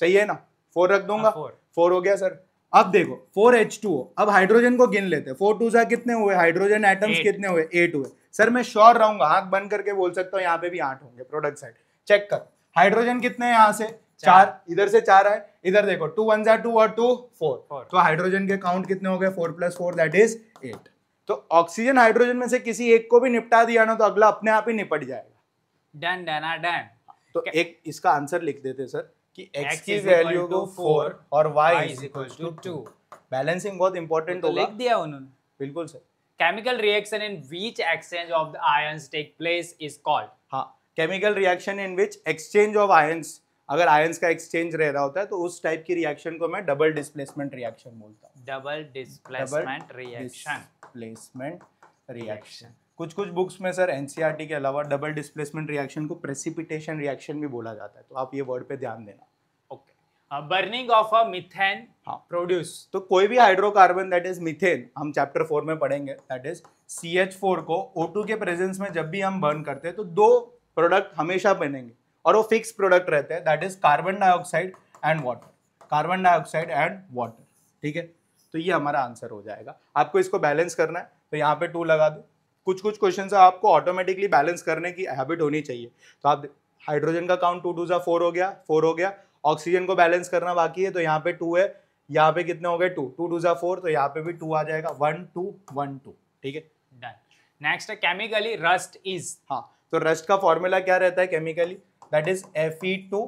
Speaker 2: सही है ना फोर रख दूंगा फोर हाँ, हो गया सर अब देखो फोर एच टू हो अब हाइड्रोजन को गिन लेते हैं फोर टू सा कितने हुए हाइड्रोजन एटम्स कितने हुए एट हुए सर मैं श्योर रहूंगा आंख बंद करके बोल सकता हूँ यहाँ पे भी आठ होंगे प्रोडक्ट साइड चेक कर हाइड्रोजन कितने यहाँ से चार इधर से चार आए इधर देखो टू वन जै टू और टू फोर तो हाइड्रोजन के काउंट कितने हो गए four plus four that is eight तो ऑक्सीजन हाइड्रोजन में से किसी एक को भी निपटा दिया ना तो अगला अपने आप ही निपट जाएगा
Speaker 1: डन डन डन
Speaker 2: तो okay. एक इसका आंसर लिख देते सर कि x की वैल्यू को फोर और y is equal to two balancing बहुत इंपॉर्टेंट तो होगा लिख दिया उन्होंने बिल्कुल sir
Speaker 1: chemical reaction in which exchange of the ions take place is called
Speaker 2: chemical reaction in which exchange of ions अगर आयंस का एक्सचेंज रह रहा होता है तो उस टाइप की रिएक्शन को मैं डबल डिस्प्लेसमेंट रिएक्शन बोलता
Speaker 1: हूँ double displacement reaction
Speaker 2: placement reaction कुछ कुछ बुक्स में सर एनसीईआरटी e के अलावा डबल डिस्प्लेसमेंट रिएक्शन को प्रेसिपिटेशन रिएक्शन भी बोला जाता है तो आप ये वर्ड पे ध्यान देना
Speaker 1: okay burning of a methane
Speaker 2: produce तो कोई भी हाइड्रोकार्बन दैट इज मिथेन हम चैप्टर फोर में पढ़ेंगे that is C H four को ओ टू के प्रेजेंस में जब भी हम बर्न करते हैं तो दो प्रोडक्ट हमेशा पहनेंगे और वो फिक्स प्रोडक्ट रहते हैं that is carbon dioxide and water carbon dioxide and water ठीक है तो ये हमारा आंसर हो जाएगा आपको इसको बैलेंस करना है तो यहाँ पे टू लगा दो कुछ कुछ क्वेश्चन आपको ऑटोमेटिकली बैलेंस करने की हैबिट होनी चाहिए तो आप हाइड्रोजन का काउंट टू टू सा फोर हो गया फोर हो गया ऑक्सीजन को बैलेंस करना बाकी है तो यहाँ पे टू है यहाँ पे कितने हो गए टू टू टू सा फोर तो यहाँ पे भी टू आ जाएगा वन टू वन टू ठीक है डन नेक्स्ट है केमिकली रस्ट इज हाँ तो रस्ट का फॉर्मूला क्या रहता है chemically that is F E two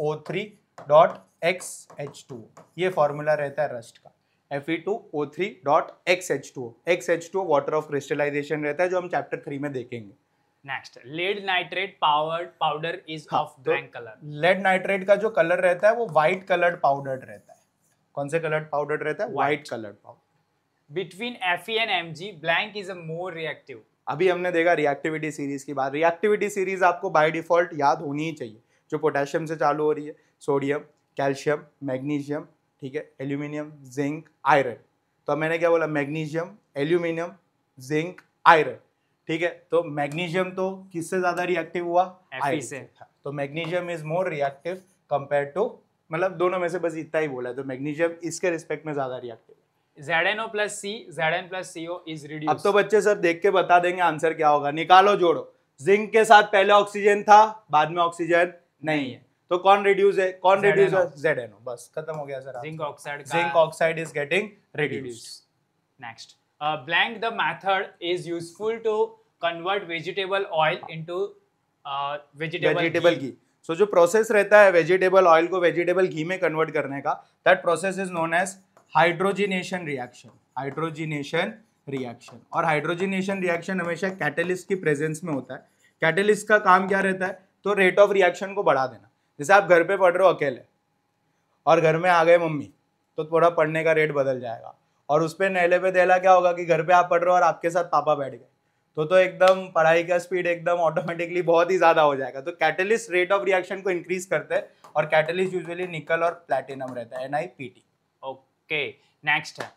Speaker 2: O three dot X H two ये फॉर्मूला रहता है रस्ट का F E two O three dot X H two X H two water of crystallisation रहता है जो हम चैप्टर थ्री में देखेंगे
Speaker 1: next lead nitrate powered powder is of black colour
Speaker 2: lead nitrate का जो कलर रहता है वो व्हाइट कलर्ड पाउडर रहता है कौन से कलर्ड पाउडर रहता है white coloured powder
Speaker 1: between F E and M G blank is a more reactive
Speaker 2: अभी हमने देखा रिएक्टिविटी सीरीज़ की बात रिएक्टिविटी सीरीज़ आपको बाय डिफ़ॉल्ट याद होनी ही चाहिए जो पोटेशियम से चालू हो रही है सोडियम कैल्शियम मैग्नीशियम ठीक है एल्यूमिनियम जिंक आयरन तो मैंने क्या बोला मैग्नीशियम एल्यूमिनियम जिंक आयरन ठीक है तो मैग्नीशियम तो किससे ज़्यादा रिएक्टिव हुआ आयरन से तो magnesium is more reactive compare to मतलब दोनों में से बस इतना ही बोला है तो मैग्नीशियम इसके रिस्पेक्ट में ज़्यादा reactive
Speaker 1: ZnO N O plus C Z N plus अब तो
Speaker 2: बच्चे सर देख के बता देंगे आंसर क्या होगा निकालो जोड़ो जिंक के साथ पहले ऑक्सीजन था बाद में ऑक्सीजन नहीं है तो कौन रिड्यूस है कौन रिड्यूस है ZnO बस खत्म हो गया sir zinc oxide zinc oxide is getting reduce
Speaker 1: next blank the method is useful to convert vegetable
Speaker 2: oil into vegetable ghee so जो प्रोसेस रहता है वेजिटेबल ऑयल को वेजिटेबल घी में कन्वर्ट करने का that process is known as hydrogenation reaction hydrogenation reaction और hydrogenation reaction हमेशा कैटलिस्ट की प्रेजेंस में होता है कैटेलिस्ट का काम क्या रहता है तो रेट ऑफ रिएक्शन को बढ़ा देना जैसे आप घर पे पढ़ रहे हो अकेले और घर में आ गए मम्मी तो थोड़ा पढ़ने का रेट बदल जाएगा और उस पर नहले पे दहला क्या होगा कि घर पे आप पढ़ रहे हो और आपके साथ पापा बैठ गए तो तो एकदम पढ़ाई का स्पीड एकदम ऑटोमेटिकली बहुत ही ज़्यादा हो जाएगा तो कैटलिस्ट रेट ऑफ रिएक्शन को इंक्रीज करते हैं और कैटलिस्ट यूजुअली निकल और प्लेटिनम रहता है N I P T
Speaker 1: okay okay next है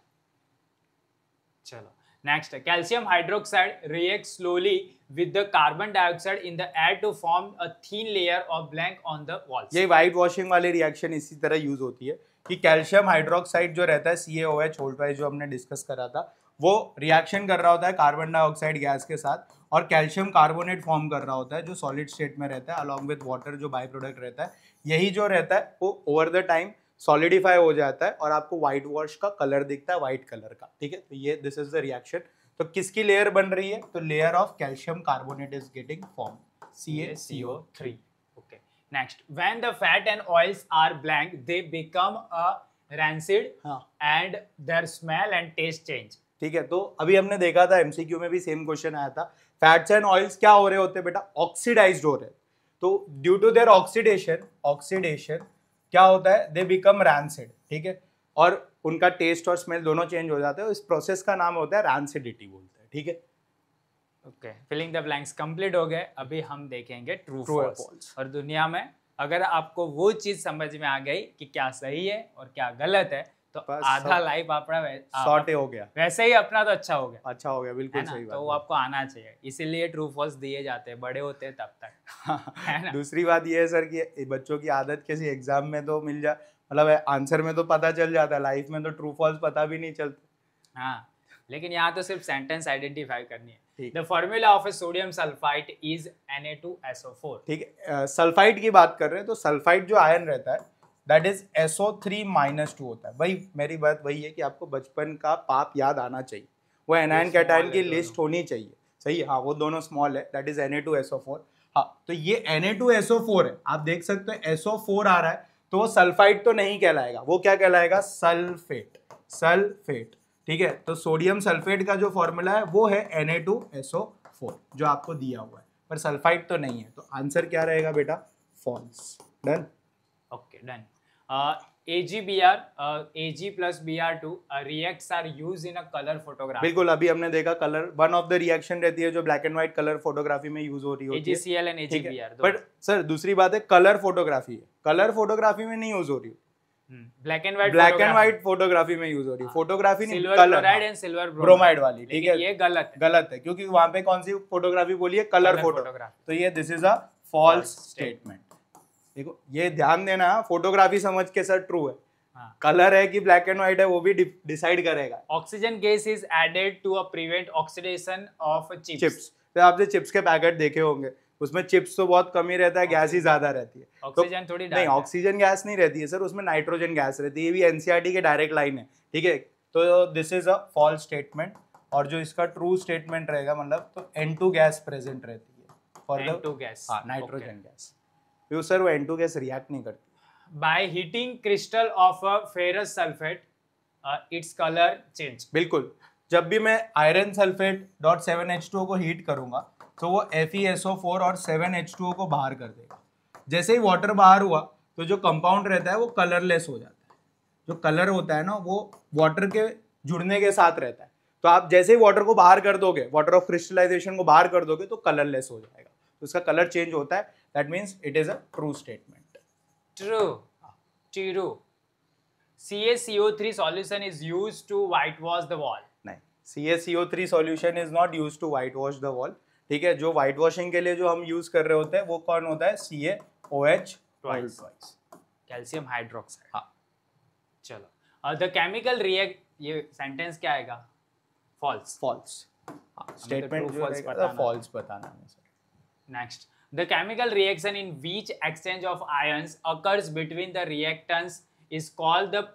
Speaker 1: चलो नेक्स्ट है calcium hydroxide react slowly with the carbon dioxide in the air to form a thin layer of blank on the wall ये
Speaker 2: white washing वाले reaction इसी तरह use होती है कि कैल्शियम हाइड्रोक्साइड जो रहता है सी ए होल्ड जो हमने डिस्कस करा था वो रिएक्शन कर रहा होता है कार्बन डाइऑक्साइड गैस के साथ और कैल्शियम कार्बोनेट फॉर्म कर रहा होता है जो सॉलिड स्टेट में रहता है अलॉन्ग विद वाटर जो बाई प्रोडक्ट रहता है यही जो रहता है वो ओवर द टाइम सॉलिडिफाई हो जाता है और आपको व्हाइट वॉश का कलर दिखता है व्हाइट कलर का ठीक है तो ये दिस इज द रिएक्शन तो किसकी लेयर बन रही है तो layer of calcium carbonate is getting form C A C O three
Speaker 1: okay next when the fat and oils are blank they become a rancid and their smell and
Speaker 2: taste change ठीक है तो अभी हमने देखा था MCQ में भी same question आया था फैट्स एंड ऑयल्स क्या हो रहे होते हैं बेटा ऑक्सीडाइज्ड हो रहे हैं तो due to their oxidation oxidation क्या होता है दे बिकम रैंसिड ठीक है और उनका टेस्ट और स्मेल दोनों चेंज हो जाते हैं इस प्रोसेस का नाम होता है रैंसिडिटी बोलते हैं ठीक है
Speaker 1: okay filling the blanks complete हो गए अभी हम देखेंगे ट्रू फॉल्स और दुनिया में अगर आपको वो चीज़ समझ में आ गई कि क्या सही है और क्या गलत है तो आधा लाइफ अपना शॉर्ट हो गया
Speaker 2: वैसे ही अपना तो अच्छा
Speaker 1: हो गया अच्छा हो गया बिल्कुल सही बात तो वो आपको आना चाहिए इसीलिए ट्रू फॉल्स दिए जाते हैं बड़े होते हैं तब
Speaker 2: तक [LAUGHS] दूसरी बात ये है सर कि बच्चों की आदत कैसी एग्जाम में तो मिल जा मतलब आंसर में तो पता चल जाता है लाइफ में तो ट्रू फॉल्स पता भी नहीं चलता
Speaker 1: हाँ लेकिन यहाँ तो सिर्फ सेंटेंस आइडेंटिफाई करनी है the formula of a sodium sulphite is Na2SO4
Speaker 2: ठीक है सल्फाइट की बात कर रहे हैं तो सल्फाइट जो आयन रहता है that is SO three minus two होता है वही मेरी बात वही है कि आपको बचपन का पाप याद आना चाहिए वो एनायन कैटाइन की लिस्ट होनी चाहिए सही है हाँ वो दोनों स्मॉल है that is N A two SO four हाँ तो ये N A two SO four है आप देख सकते हो एसओ फोर आ रहा है तो वो सल्फाइड तो नहीं कहलाएगा वो क्या कहलाएगा सल्फेट सल्फेट ठीक है तो सोडियम सल्फेट का जो फॉर्मूला है वो है N A two SO four जो आपको दिया हुआ है पर सल्फाइड तो नहीं है तो आंसर क्या रहेगा बेटा false done
Speaker 1: okay done Uh, uh, uh, बिल्कुल
Speaker 2: अभी हमने देखा कलर वन ऑफ द रहती है फोटोग्राफी में यूज हो रही बट सर दूसरी बात है कलर फोटोग्राफी कलर फोटोग्राफी में नहीं यूज हो रही ब्लैक एंड व्हाइट फोटोग्राफी में यूज हो रही फोटोग्राफी हाँ। सिल्वर वाली ठीक है ये गलत है है क्योंकि वहां पे कौन सी फोटोग्राफी बोली है कलर फोटोग्राफी तो ये this is a false statement देखो ये ध्यान देना फोटोग्राफी समझ के सर ट्रू है हाँ. कलर है कि ब्लैक एंड व्हाइट है वो भी डिसाइड करेगा
Speaker 1: oxygen gas is added to a prevent oxidation of chips chips
Speaker 2: तो आपने चिप्स के पैकेट देखे होंगे उसमें चिप्स तो बहुत कम ही रहता है गैस ही ज्यादा रहती है
Speaker 1: ऑक्सीजन तो, थोड़ी नहीं
Speaker 2: ऑक्सीजन गैस नहीं रहती है सर उसमें नाइट्रोजन गैस रहती है ये भी एनसीईआरटी e के डायरेक्ट लाइन है ठीक है तो this is a false statement और जो इसका ट्रू स्टेटमेंट रहेगा मतलब तो एन गैस प्रेजेंट रहती है for the two gas nitrogen gas क्योंकि सर वो एंटू गैस रिएक्ट नहीं करती
Speaker 1: by heating crystal of a ferrous sulphate it's colour change
Speaker 2: बिल्कुल जब भी मैं iron sulphate dot seven H two को हीट करूंगा तो वो F E S O four और सेवन एच टू को बाहर कर देगा जैसे ही वाटर बाहर हुआ तो जो कंपाउंड रहता है वो कलरलेस हो जाता है जो कलर होता है ना वो वाटर के जुड़ने के साथ रहता है तो आप जैसे ही वाटर को बाहर कर दोगे वाटर ऑफ क्रिस्टलाइजेशन को बाहर कर दोगे तो कलरलेस हो जाएगा तो उसका कलर चेंज होता है that means it is a true statement
Speaker 1: true true CaCO3 solution is used to whitewash the
Speaker 2: wall नहीं CaCO3 solution is not used to whitewash the wall ठीक है जो व्हाइट वॉशिंग के लिए जो हम यूज कर रहे होते हैं वो कौन होता है C H twice
Speaker 1: calcium hydroxide हाँ चलो द केमिकल रिएक्ट ये सेंटेंस क्या आएगा फॉल्स फॉल्स स्टेटमेंट फॉल्स बताना फॉल्स बताना next The chemical reaction in which exchange of ions occurs between the reactants is called the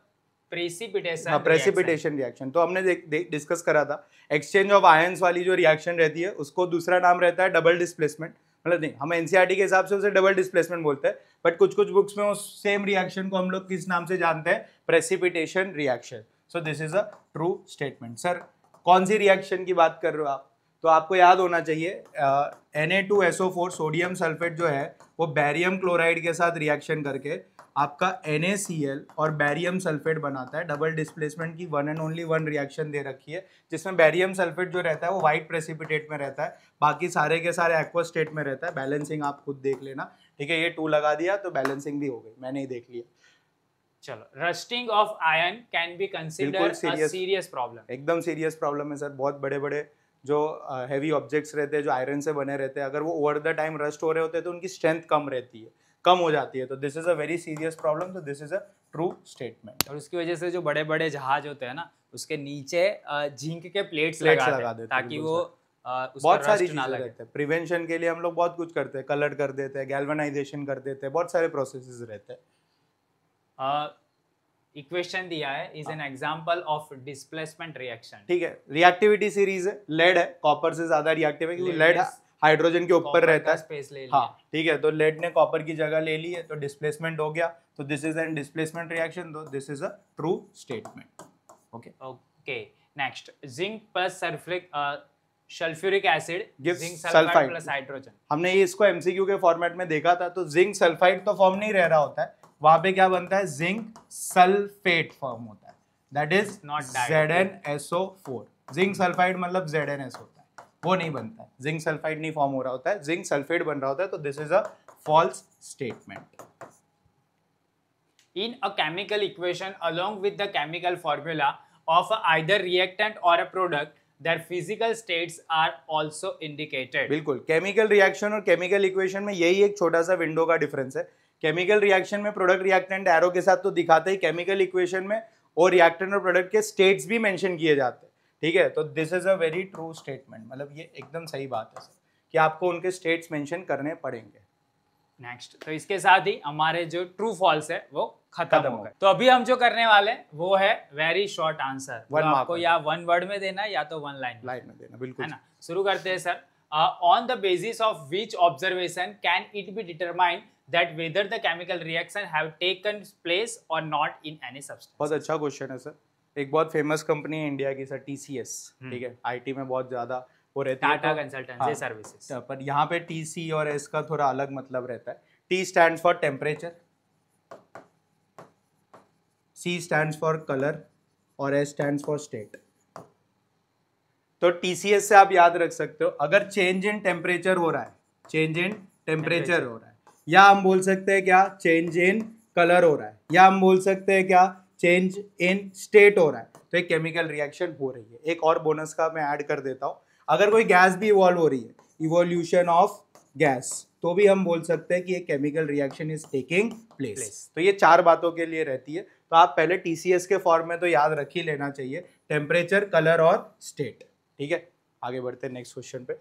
Speaker 1: precipitation
Speaker 2: reaction हाँ, तो हमने डिस्कस करा था एक्सचेंज ऑफ आयंस वाली जो रिएक्शन रहती है उसको दूसरा नाम रहता है डबल डिस्प्लेसमेंट मतलब नहीं हम एनसीआर e के हिसाब से उसे डबल डिस्प्लेसमेंट बोलते हैं बट कुछ कुछ बुक्स में उस सेम रिएक्शन को हम लोग किस नाम से जानते हैं precipitation reaction so this is a true statement sir कौन सी रिएक्शन की बात कर रहे हो आप तो आपको याद होना चाहिए N A two S O four sodium sulphate जो है वो बैरियम क्लोराइड के साथ रिएक्शन करके आपका एन और बैरियम सल्फेट बनाता है डबल डिस्प्लेसमेंट की one and only one reaction दे रखी है जिसमें बैरियम सल्फेट जो रहता है वो वाइट प्रेसिपिटेट में रहता है बाकी सारे के सारे एक्वा स्टेट में रहता है बैलेंसिंग आप खुद देख लेना ठीक है ये टू लगा दिया तो बैलेंसिंग भी हो गई मैंने ही देख लिया चलो
Speaker 1: rusting of iron can be consider serious problem
Speaker 2: एकदम सीरियस प्रॉब्लम है सर बहुत बड़े बड़े जो हैवी ऑब्जेक्ट्स रहते हैं जो आयरन से बने रहते हैं अगर वो ओवर द टाइम रस्ट हो रहे होते हैं तो उनकी स्ट्रेंथ कम रहती है कम हो जाती है तो this is a very serious problem तो this is a true statement
Speaker 1: और उसकी वजह से जो बड़े बड़े जहाज होते हैं ना उसके नीचे जिंक के प्लेट्स, प्लेट्स लगा, लगा देते ताकि वो आ, बहुत सारी चीज़ें रहते हैं
Speaker 2: प्रिवेंशन के लिए हम लोग बहुत कुछ करते हैं कलर कर देते हैं गैल्वनाइजेशन कर देते हैं बहुत सारे प्रोसेसेस रहते
Speaker 1: हैं इक्वेशन दिया है is an example of displacement reaction
Speaker 2: ठीक है रिएक्टिविटी सीरीज है लेड है कॉपर से ज्यादा रिएक्टिव है क्योंकि लेड हाइड्रोजन के ऊपर रहता है स्पेस ले हाँ, लिया ठीक है तो लेड ने कॉपर की जगह ले ली है तो डिस्प्लेसमेंट हो गया तो this is an displacement reaction तो this is a true statement okay
Speaker 1: okay next zinc plus sulphuric sulphuric acid zinc sulphide plus hydrogen
Speaker 2: हमने ये इसको एमसीक्यू के फॉर्मेट में देखा था तो जिंक सल्फाइड तो फॉर्म नहीं रह रहा होता है वहां पे क्या बनता है जिंक सल्फेट फॉर्म होता है that is not Z N SO four zinc sulphide मतलब जेड एन एस होता है वो नहीं बनता है जिंक सल्फाइड नहीं फॉर्म हो रहा होता है जिंक सल्फेट बन रहा होता है तो this is a false statement
Speaker 1: in a chemical equation along with the chemical formula of either reactant और a product their physical states are also indicated बिल्कुल
Speaker 2: केमिकल रिएक्शन और केमिकल इक्वेशन में यही एक छोटा सा विंडो का डिफरेंस है केमिकल रिएक्शन में प्रोडक्ट रिएक्टेंट एरो के साथ तो दिखाते ही केमिकल इक्वेशन में और रिएक्टेंट और प्रोडक्ट के स्टेट्स भी मेंशन किए जाते हैं ठीक है तो this is a very true statement मतलब ये एकदम सही बात है कि आपको उनके स्टेट्स मेंशन करने पड़ेंगे
Speaker 1: नेक्स्ट तो इसके साथ ही हमारे जो ट्रू फॉल्स है वो
Speaker 2: खत्म हो गए तो
Speaker 1: अभी हम जो करने वाले वो है वेरी शॉर्ट आंसर तो आपको या वन वर्ड में देना या तो वन लाइन लाइन में देना बिल्कुल है ना शुरू करते हैं sir on the basis of which observation can it be determined that whether the chemical reaction have taken place or not in any substance. बहुत
Speaker 2: अच्छा क्वेश्चन है सर एक बहुत फेमस कंपनी है इंडिया की सर टी हम्म. ठीक है आईटी में बहुत ज़्यादा वो रहती है टाटा कंसल्टेंसी सर्विसेज पर यहाँ पे टी और एस का थोड़ा अलग मतलब रहता है T stand for temperature C stand for colour और एस स्टैंड फॉर स्टेट तो टी से आप याद रख सकते हो अगर चेंज इन टेम्परेचर हो रहा है चेंज इन टेम्परेचर हो रहा है या हम बोल सकते हैं क्या चेंज इन कलर हो रहा है या हम बोल सकते हैं क्या चेंज इन स्टेट हो रहा है तो एक केमिकल रिएक्शन हो रही है एक और बोनस का मैं ऐड कर देता हूँ अगर कोई गैस भी इवॉल्व हो रही है इवोल्यूशन ऑफ गैस तो भी हम बोल सकते हैं कि ये chemical reaction is taking place तो ये चार बातों के लिए रहती है तो आप पहले टीसीएस के फॉर्म में तो याद रख ही लेना चाहिए टेम्परेचर कलर और स्टेट ठीक है आगे बढ़ते हैं नेक्स्ट क्वेश्चन पे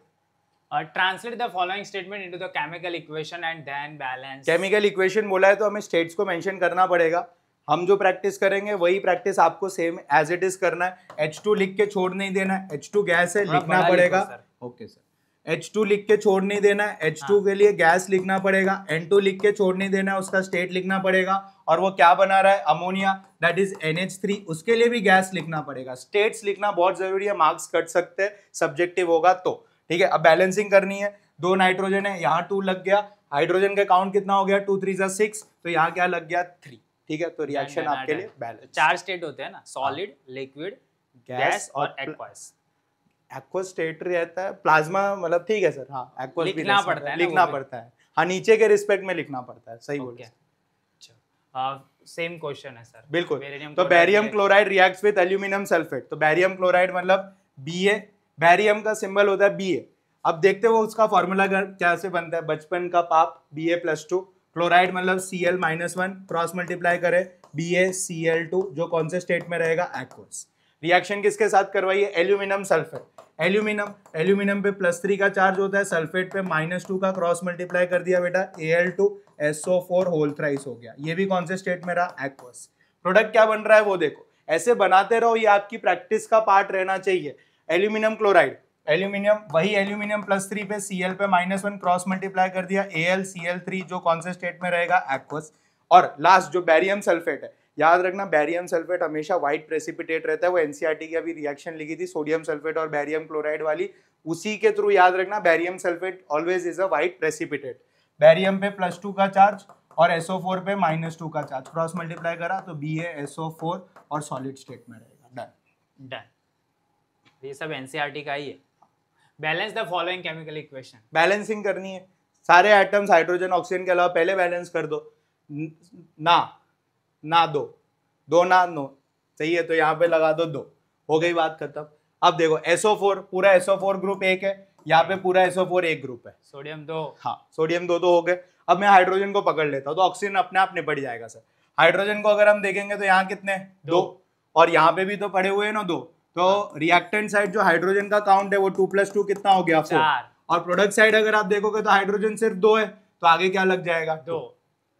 Speaker 1: translate the following statement statement into the chemical equation and then balance. Chemical
Speaker 2: equation बोला है तो हमें स्टेट्स को mention करना पड़ेगा हम जो प्रैक्टिस करेंगे वही प्रैक्टिस आपको सेम एज इट इज करना है H2 लिख के छोड़ नहीं देना है H2 गैस है हाँ, लिखना पड़ेगा ओके सर एच टू लिख के छोड़ नहीं देना है H2 हाँ. के लिए गैस लिखना पड़ेगा एन टू लिख के छोड़ नहीं देना है उसका स्टेट लिखना पड़ेगा और वो क्या बना रहा है ammonia that is N H three उसके लिए भी गैस लिखना पड़ेगा स्टेट्स लिखना बहुत जरूरी है मार्क्स कट सकते हैं सब्जेक्टिव होगा तो ठीक है अब बैलेंसिंग करनी है दो नाइट्रोजन है यहाँ टू लग गया हाइड्रोजन का काउंट कितना हो गया टू थ्री जै सिक्स तो यहाँ क्या लग गया थ्री ठीक है तो रिएक्शन आपके लिए बैलेंस
Speaker 1: चार स्टेट होते हैं ना सॉलिड लिक्विड
Speaker 2: गैस और एक्वास स्टेट रहता है प्लाज्मा मतलब ठीक है सर हाँ एक्वस लिखना पड़ता है लिखना पड़ता है हाँ नीचे के रिस्पेक्ट में लिखना पड़ता है सही बोल
Speaker 1: सेम क्वेश्चन है सर बिल्कुल तो barium
Speaker 2: chloride reacts with aluminium sulphate तो बैरियम क्लोराइड मतलब बी ए बैरियम का सिंबल होता है बी ए अब देखते हो उसका फॉर्मूला कैसे बनता है बचपन का पाप B A plus two chloride मतलब C L minus one cross multiply करें B A C L two जो कौन से स्टेट में रहेगा एक्वस रिएक्शन किसके साथ करवाइए एल्यूमिनियम सल्फेट एल्यूमिनियम एल्यूमिनियम पे प्लस थ्री का चार्ज होता है सल्फेट पे माइनस टू का क्रॉस मल्टीप्लाई कर दिया बेटा A L two S O four whole thrice हो गया ये भी कौन से स्टेट में रहा एक्वस प्रोडक्ट क्या बन रहा है वो देखो ऐसे बनाते रहो ये आपकी प्रैक्टिस का पार्ट रहना चाहिए एल्यूमिनियम क्लोराइड एल्यूमिनियम वही एल्यूमिनियम प्लस थ्री पे सी एल पे माइनस वन क्रॉस मल्टीप्लाई कर दिया A L C L three जो कौन से स्टेट में रहेगा एक्वस और लास्ट जो बैरियम सल्फेट है याद रखना बैरियम सल्फेट हमेशा व्हाइट प्रेसिपिटेट रहता है वो एनसीआरटी e की अभी रिएक्शन लिखी थी सोडियम सल्फेट और बैरियम क्लोराइड वाली उसी के थ्रू याद रखना barium sulphate always is a white precipitate barium पे प्लस टू का चार्ज और एसओ फोर पे माइनस टू का चार्ज क्रॉस मल्टीप्लाई करा तो बी एसओ फोर और सॉलिड स्टेट में रहेगा
Speaker 1: डन डन ये सब एनसीईआरटी e का ही है balance the following chemical equation
Speaker 2: balancing करनी है सारे एटम्स हाइड्रोजन ऑक्सीजन के अलावा पहले बैलेंस कर दो ना ना दो दो ना नो सही है तो यहाँ पे लगा दो दो हो गई बात खत्म अब देखो SO4 पूरा SO4 ग्रुप एक है यहाँ पे पूरा SO4 एक ग्रुप है सोडियम दो हाँ सोडियम दो दो तो हो गए अब मैं हाइड्रोजन को पकड़ लेता हूँ तो ऑक्सीजन अपने आप निपट जाएगा सर हाइड्रोजन को अगर हम देखेंगे तो यहाँ कितने दो, दो। और यहाँ पे भी तो पड़े हुए हैं ना दो तो रिएक्टेंट साइड जो हाइड्रोजन का काउंट है वो टू प्लस टू कितना हो गया चार और प्रोडक्ट साइड अगर आप देखोगे तो हाइड्रोजन सिर्फ दो है तो आगे क्या लग जाएगा दो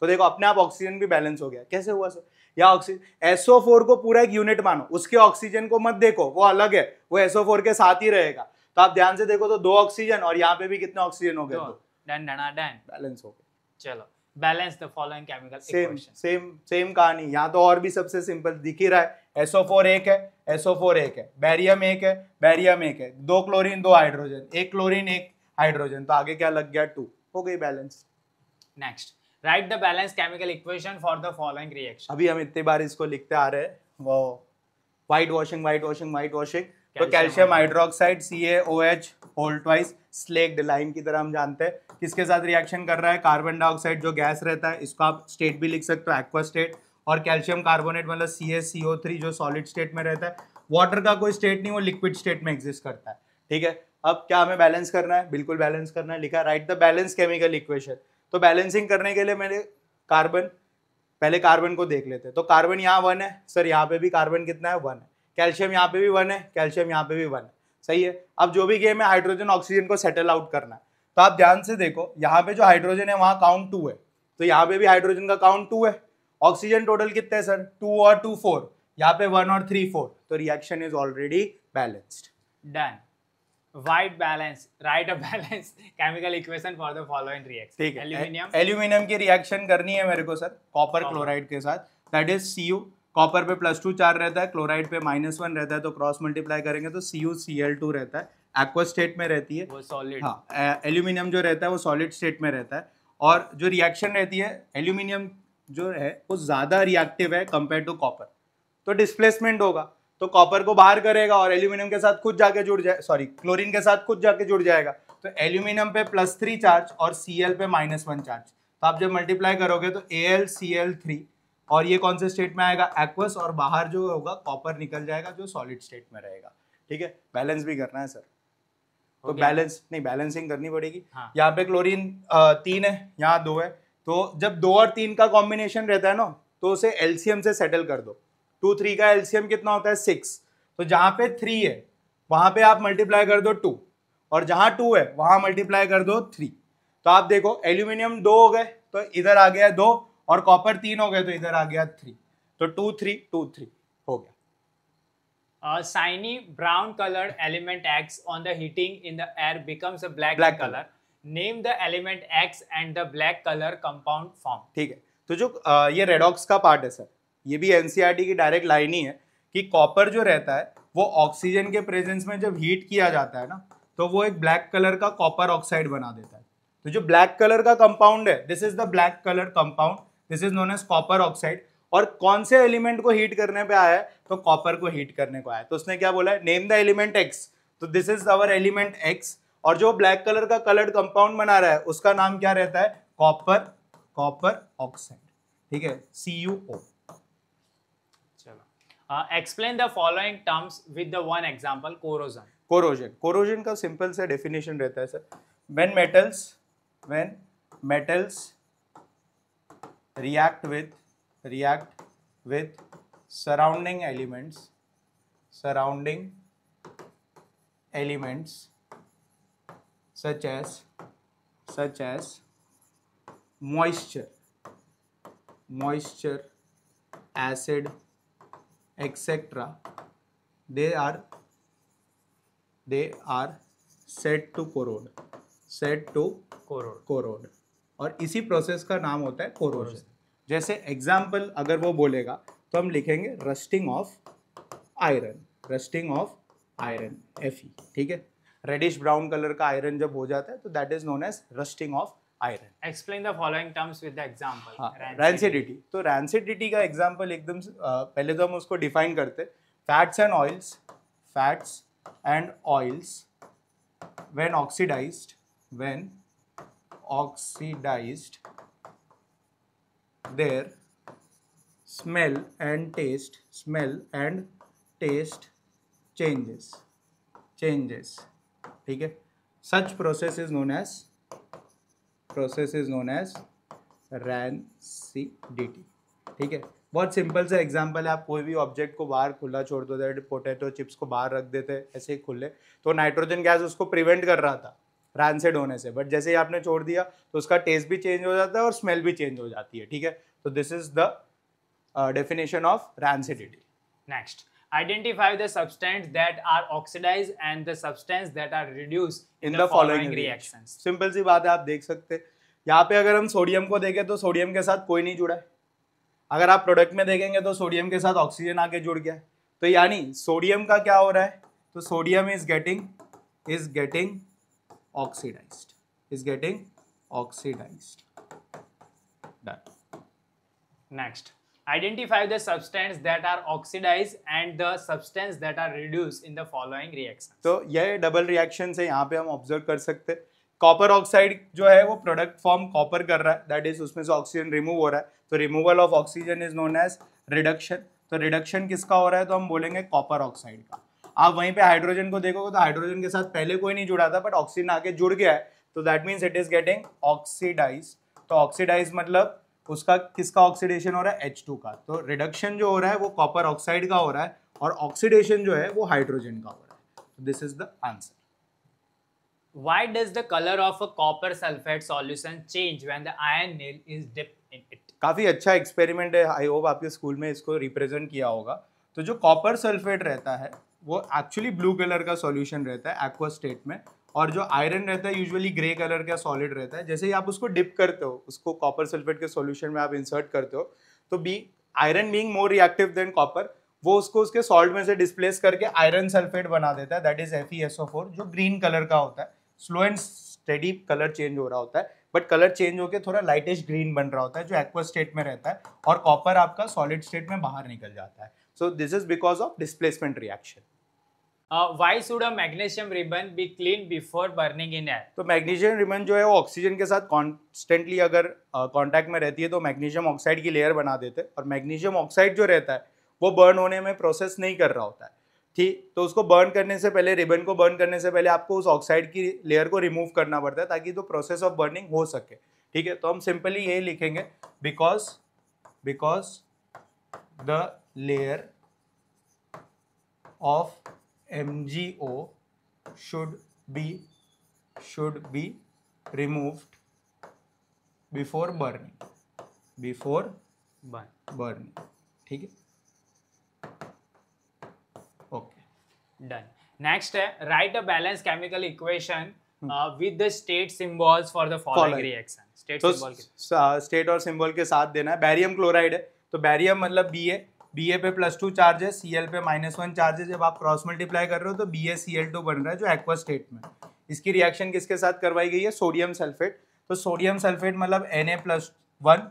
Speaker 2: तो देखो अपने आप ऑक्सीजन भी बैलेंस हो गया कैसे हुआ सर या ऑक्सीजन एसओ फोर को पूरा एक यूनिट मानो उसके ऑक्सीजन को मत देखो वो अलग है वो एसओ फोर के साथ ही रहेगा तो आप ध्यान से देखो तो दो ऑक्सीजन और यहाँ पे भी कितने ऑक्सीजन हो
Speaker 1: गए बैलेंस हो गए चलो balance the following chemical same
Speaker 2: same same कहानी यहाँ तो और भी सबसे सिंपल दिख ही रहा है SO4 एक है SO4 एक है बैरियम एक है बैरियम एक है दो क्लोरीन दो हाइड्रोजन एक क्लोरीन एक हाइड्रोजन तो आगे क्या लग गया टू हो गई balance
Speaker 1: next write the balance chemical equation for the following
Speaker 2: reaction अभी हम इतने बार इसको लिखते आ रहे हैं वो white washing white washing white washing तो calcium hydroxide C H whole twice slaked lime की तरह हम जानते हैं किसके साथ रिएक्शन कर रहा है कार्बन डाइऑक्साइड जो गैस रहता है इसको आप स्टेट भी लिख सकते हो एक्वा स्टेट और कैल्शियम कार्बोनेट मतलब C S C O three जो सॉलिड स्टेट में रहता है वाटर का कोई स्टेट नहीं वो लिक्विड स्टेट में एग्जिस्ट करता है ठीक है अब क्या हमें बैलेंस करना है बिल्कुल बैलेंस करना है लिखा write the balance chemical equation तो बैलेंसिंग करने के लिए मैंने कार्बन पहले कार्बन को देख लेते हैं तो कार्बन यहाँ वन है सर यहाँ पे भी कार्बन कितना है वन है कैल्शियम यहाँ पे भी वन है कैल्शियम यहाँ पे भी वन है सही है अब जो भी गेम है हाइड्रोजन ऑक्सीजन को सेटल आउट करना है तो आप ध्यान से देखो यहाँ पे जो हाइड्रोजन है वहाँ काउंट टू है तो यहाँ पे भी हाइड्रोजन का काउंट टू है ऑक्सीजन टोटल कितने है सर टू और टू फोर यहाँ पे वन और थ्री फोर तो reaction is already balanced
Speaker 1: done write balance write a balance chemical equation for the following reaction ठीक है एल्यूमिनियम
Speaker 2: एल्यूमिनियम की रिएक्शन करनी है मेरे को सर कॉपर क्लोराइड के साथ that is C U copper पे प्लस टू चार रहता है क्लोराइड पे माइनस वन रहता है तो क्रॉस मल्टीप्लाई करेंगे तो C U C L two रहता है एक्वा स्टेट में रहती है वो सॉलिड हाँ एल्यूमिनियम जो रहता है वो सॉलिड स्टेट में रहता है और जो रिएक्शन रहती है एल्यूमिनियम जो है वो ज़्यादा रिएक्टिव है कंपेयर टू कॉपर तो डिस्प्लेसमेंट होगा तो कॉपर को बाहर करेगा और एल्यूमिनियम के साथ खुद जाके जुड़ जाए सॉरी क्लोरीन के साथ खुद जाके जुड़ जाएगा तो एल्यूमिनियम पे प्लस थ्री चार्ज और सी पे माइनस वन चार्ज तो आप जब मल्टीप्लाई करोगे तो A L C L three और ये कौन से स्टेट में आएगा एक्वस और बाहर जो होगा कॉपर निकल जाएगा जो सॉलिड स्टेट में रहेगा ठीक है बैलेंस भी करना है सर तो बैलेंस नहीं बैलेंसिंग करनी पड़ेगी हाँ. यहाँ पे क्लोरीन तीन है यहाँ दो है तो जब दो और तीन का कॉम्बिनेशन रहता है ना तो उसे एल्सियम से सेटल कर दो टू थ्री का एल्सियम कितना होता है सिक्स तो जहाँ पे थ्री है वहां पे आप मल्टीप्लाई कर दो टू और जहां टू है वहां मल्टीप्लाई कर दो थ्री तो आप देखो एल्यूमिनियम दो हो गए तो इधर आ गया दो और कॉपर तीन हो गए तो इधर आ गया थ्री तो टू थ्री टू थ्री हो
Speaker 1: गया shiny brown colour element X on the heating in the air becomes a black black colour name the element X and the black colour compound form
Speaker 2: ठीक है तो जो आ, uh, ये redox का part है सर ये भी एनसीईआरटी e की डायरेक्ट लाइन ही है कि कॉपर जो रहता है वो ऑक्सीजन के प्रेजेंस में जब हीट किया जाता है ना तो वो एक ब्लैक कलर का कॉपर ऑक्साइड बना देता है तो जो ब्लैक कलर का कंपाउंड है this is the black colour compound this is known as copper oxide और कौन से एलिमेंट को हीट करने पे आया है तो कॉपर को हीट करने को आया तो उसने क्या बोला नेम द एलिमेंट एक्स तो this is our element X और जो ब्लैक कलर का कलर्ड कंपाउंड बना रहा है उसका नाम क्या रहता है कॉपर कॉपर ऑक्साइड ठीक है C U O
Speaker 1: explain the following terms with the one example corrosion
Speaker 2: corrosion corrosion का सिंपल से डेफिनेशन रहता है sir when metals when metals react with react with surrounding elements surrounding elements such as such as moisture moisture acid etc they are they are said to corrode said to corrode corrode और इसी process का नाम होता है corrosion जैसे example अगर वो बोलेगा तो हम लिखेंगे rusting of iron rusting of iron F ठीक है रेडिश ब्राउन कलर का आयरन जब हो जाता है तो that is known as rusting of iron
Speaker 1: explain the following terms with example rancidity
Speaker 2: तो रैंसिडिटी का एग्जाम्पल एकदम पहले तो हम उसको डिफाइन करते fats and oils fats and oils when oxidize when oxidized their smell and taste smell and taste changes changes ठीक है such process is known as process is known as rancidity ठीक है बहुत सिंपल सा example है आप कोई भी ऑब्जेक्ट को बाहर खुला छोड़ दो पोटैटो चिप्स को बाहर रख देते ऐसे ही खुले तो नाइट्रोजन गैस उसको प्रिवेंट कर रहा था रैंसेड होने से बट जैसे ही आपने छोड़ दिया तो उसका टेस्ट भी चेंज हो जाता है और स्मेल भी चेंज हो जाती है ठीक है तो this is the definition of rancidity
Speaker 1: next identify the substance that are oxidize and the substance that are reduce
Speaker 2: in the following the simple uh, सी बात है आप देख सकते हैं यहाँ पे अगर हम सोडियम को देखें तो सोडियम के साथ कोई नहीं जुड़ा है अगर आप प्रोडक्ट में देखेंगे तो सोडियम के साथ ऑक्सीजन आके जुड़ गया है तो यानी सोडियम का क्या हो रहा है तो sodium is getting is getting oxidized is getting oxidized done
Speaker 1: next identify the substance that are oxidized and the substance that are reduced in the following
Speaker 2: reaction so ye double reaction से यहाँ पे हम observe कर सकते हैं copper oxide जो है वो प्रोडक्ट फॉर्म कॉपर कर रहा है दैट इज उसमें से ऑक्सीजन रिमूव हो रहा है तो removal of oxygen is known as reduction तो रिडक्शन किसका हो रहा है तो हम बोलेंगे कॉपर ऑक्साइड का आप वहीं पे हाइड्रोजन को देखोगे तो हाइड्रोजन के साथ पहले कोई नहीं जुड़ा था बट ऑक्सीजन आके जुड़ गया है तो that means it is getting oxidize तो ऑक्सीडाइज मतलब उसका किसका ऑक्सीडेशन हो रहा है एच टू का तो रिडक्शन जो हो रहा है वो कॉपर ऑक्साइड का हो रहा है और ऑक्सीडेशन जो है वो हाइड्रोजन का हो रहा है this is the answer
Speaker 1: Why does the color of a copper sulfate solution change when the iron nail is dipped in it?
Speaker 2: काफ़ी अच्छा एक्सपेरिमेंट है आई होप आपके स्कूल में इसको रिप्रेजेंट किया होगा तो जो कॉपर सल्फेट रहता है वो एक्चुअली ब्लू कलर का सॉल्यूशन रहता है एक्वा स्टेट में और जो आयरन रहता है यूजुअली ग्रे कलर का सॉलिड रहता है जैसे ही आप उसको डिप करते हो उसको कॉपर सल्फेट के सॉल्यूशन में आप इंसर्ट करते हो तो be iron being more reactive than copper वो उसको उसके सॉल्ट में से डिस्प्लेस करके आयरन सल्फेट बना देता है दैट इज एफ जो ग्रीन कलर का होता है slow and steady colour change हो रहा होता है बट कलर चेंज होकर थोड़ा लाइटेस्ट ग्रीन बन रहा होता है जो एक्वा स्टेट में रहता है और कॉपर आपका सॉलिड स्टेट में बाहर निकल जाता है So this is because of displacement reaction.
Speaker 1: Uh, why should a magnesium ribbon be cleaned before burning in air? तो मैग्नीशियम
Speaker 2: रिबन जो है वो ऑक्सीजन के साथ कॉन्स्टेंटली अगर कांटेक्ट uh, में रहती है तो मैग्नीशियम ऑक्साइड की लेयर बना देते हैं और मैग्नीशियम ऑक्साइड जो रहता है वो बर्न होने में प्रोसेस नहीं कर रहा होता है ठीक तो उसको बर्न करने से पहले रिबन को बर्न करने से पहले आपको उस ऑक्साइड की लेयर को रिमूव करना पड़ता है ताकि तो प्रोसेस ऑफ बर्निंग हो सके ठीक है तो हम सिंपली यही लिखेंगे because because the layer of MgO should be should be removed before burning before burning ठीक है ओके डन
Speaker 1: नेक्स्ट है write a balance chemical equation with the state symbols for the following reaction
Speaker 2: state symbol state और symbol के साथ देना है barium chloride है तो बैरियम मतलब बी है बी ए पे प्लस टू चार्ज है सी एल पे माइनस वन चार्ज है जब आप क्रॉस मल्टीप्लाई कर रहे हो तो B A C L two बन रहा है जो एक्वा स्टेट में इसकी रिएक्शन किसके साथ करवाई गई है सोडियम सल्फेट तो सोडियम सल्फेट मतलब एन ए प्लस वन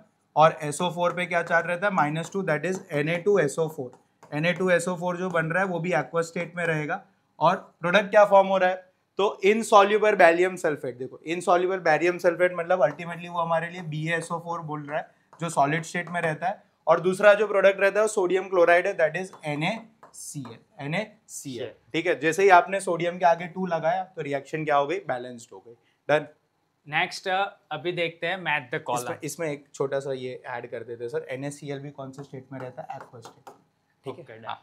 Speaker 2: और एस ओ फोर पे क्या चार्ज रहता है minus two that is N A two S O four N A two S O four जो बन रहा है वो भी एक्वा स्टेट में रहेगा और प्रोडक्ट क्या फॉर्म हो रहा है तो इन सोल्यूबर बैलियम सल्फेट देखो इन सोल्यूबर बैरियम सल्फेट मतलब अल्टीमेटली वो हमारे लिए बी एस ओ फोर बोल रहा है जो सॉलिड स्टेट में रहता है और दूसरा जो प्रोडक्ट रहता है सोडियम क्लोराइड है that is N A C L N A C L ठीक है जैसे ही आपने सोडियम के आगे टू लगाया तो रिएक्शन क्या हो गई बैलेंस्ड हो गई डन नेक्स्ट uh, अभी देखते हैं मैथ द कॉलम इसमें, एक छोटा सा ये ऐड कर देते हैं sir N S C L भी कौन से स्टेट में रहता है एक्वा स्टेट ठीक है हाँ।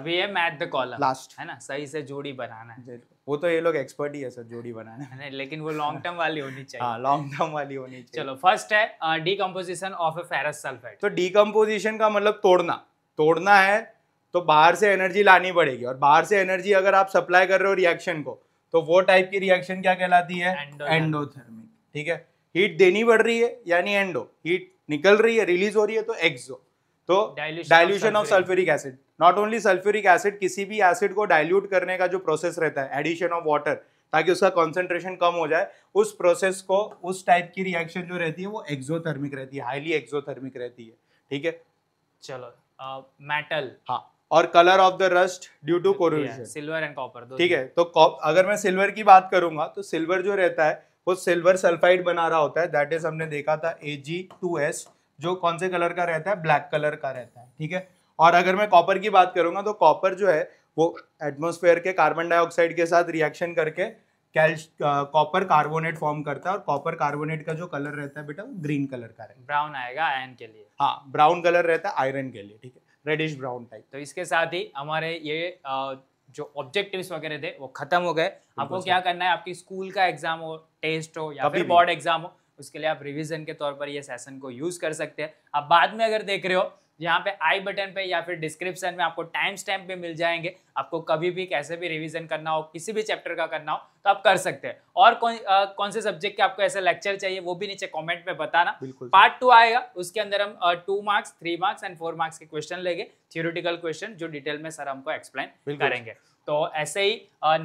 Speaker 1: अभी ये मैथ द कॉलम लास्ट है ना सही
Speaker 2: से जोड़ी बनाना है वो तो ये लोग एक्सपर्ट ही है सर जोड़ी बनाने
Speaker 1: में लेकिन वो लॉन्ग टर्म वाली होनी चाहिए
Speaker 2: हाँ लॉन्ग टर्म वाली होनी चाहिए चलो
Speaker 1: फर्स्ट है decomposition of a ferrous sulphate
Speaker 2: तो डीकम्पोजिशन का मतलब तोड़ना तोड़ना है तो बाहर से एनर्जी लानी पड़ेगी और बाहर से एनर्जी अगर आप सप्लाई कर रहे हो रिएक्शन को तो वो टाइप की रिएक्शन क्या कहलाती है एंडोथर्मिक ठीक है हीट देनी पड़ रही है यानी एंडो हीट निकल रही है रिलीज हो रही है तो एक्सो तो dilution of sulphuric acid not only sulphuric acid किसी भी एसिड को डाइल्यूट करने का जो प्रोसेस रहता है एडिशन ऑफ वाटर ताकि उसका कॉन्सेंट्रेशन कम हो जाए उस प्रोसेस को उस टाइप की रिएक्शन जो रहती है वो एक्सोथर्मिक रहती है हाईली एक्सोथर्मिक रहती है ठीक है चलो मेटल uh, हाँ और colour of the rust due to corrosion silver
Speaker 1: and copper ठीक है
Speaker 2: तो अगर मैं सिल्वर की बात करूंगा तो सिल्वर जो रहता है वो सिल्वर सल्फाइड बना रहा होता है दैट इज हमने देखा था ए जो कौन से कलर का रहता है ब्लैक कलर का रहता है ठीक है और अगर मैं कॉपर की बात करूंगा तो कॉपर जो है वो एटमोस्फेयर के कार्बन डाइऑक्साइड के साथ रिएक्शन करके कैल्श कॉपर कार्बोनेट फॉर्म करता है और कॉपर कार्बोनेट का जो कलर रहता है बेटा वो ग्रीन कलर का रहता
Speaker 1: ब्राउन आएगा आयरन के लिए
Speaker 2: हाँ ब्राउन कलर रहता है आयरन के लिए ठीक है रेडिश ब्राउन टाइप
Speaker 1: तो इसके साथ ही हमारे ये जो ऑब्जेक्टिव्स वगैरह थे वो खत्म हो गए आपको क्या करना है आपकी स्कूल का एग्जाम हो टेस्ट हो या फिर बोर्ड एग्जाम हो उसके लिए आप रिविजन के तौर पर ये सेशन को यूज कर सकते हैं आप बाद में अगर देख रहे हो जहाँ पे आई बटन पे या फिर डिस्क्रिप्शन में आपको टाइम स्टैम्प भी मिल जाएंगे आपको कभी भी कैसे भी रिवीजन करना हो किसी भी चैप्टर का करना हो तो आप कर सकते हैं और कौन आ, कौन से सब्जेक्ट के आपको ऐसे लेक्चर चाहिए वो भी नीचे कमेंट में बताना पार्ट टू आएगा उसके अंदर हम two marks three marks and four marks के क्वेश्चन लेंगे थियोरिटिकल क्वेश्चन जो डिटेल में सर हमको एक्सप्लेन करेंगे तो ऐसे ही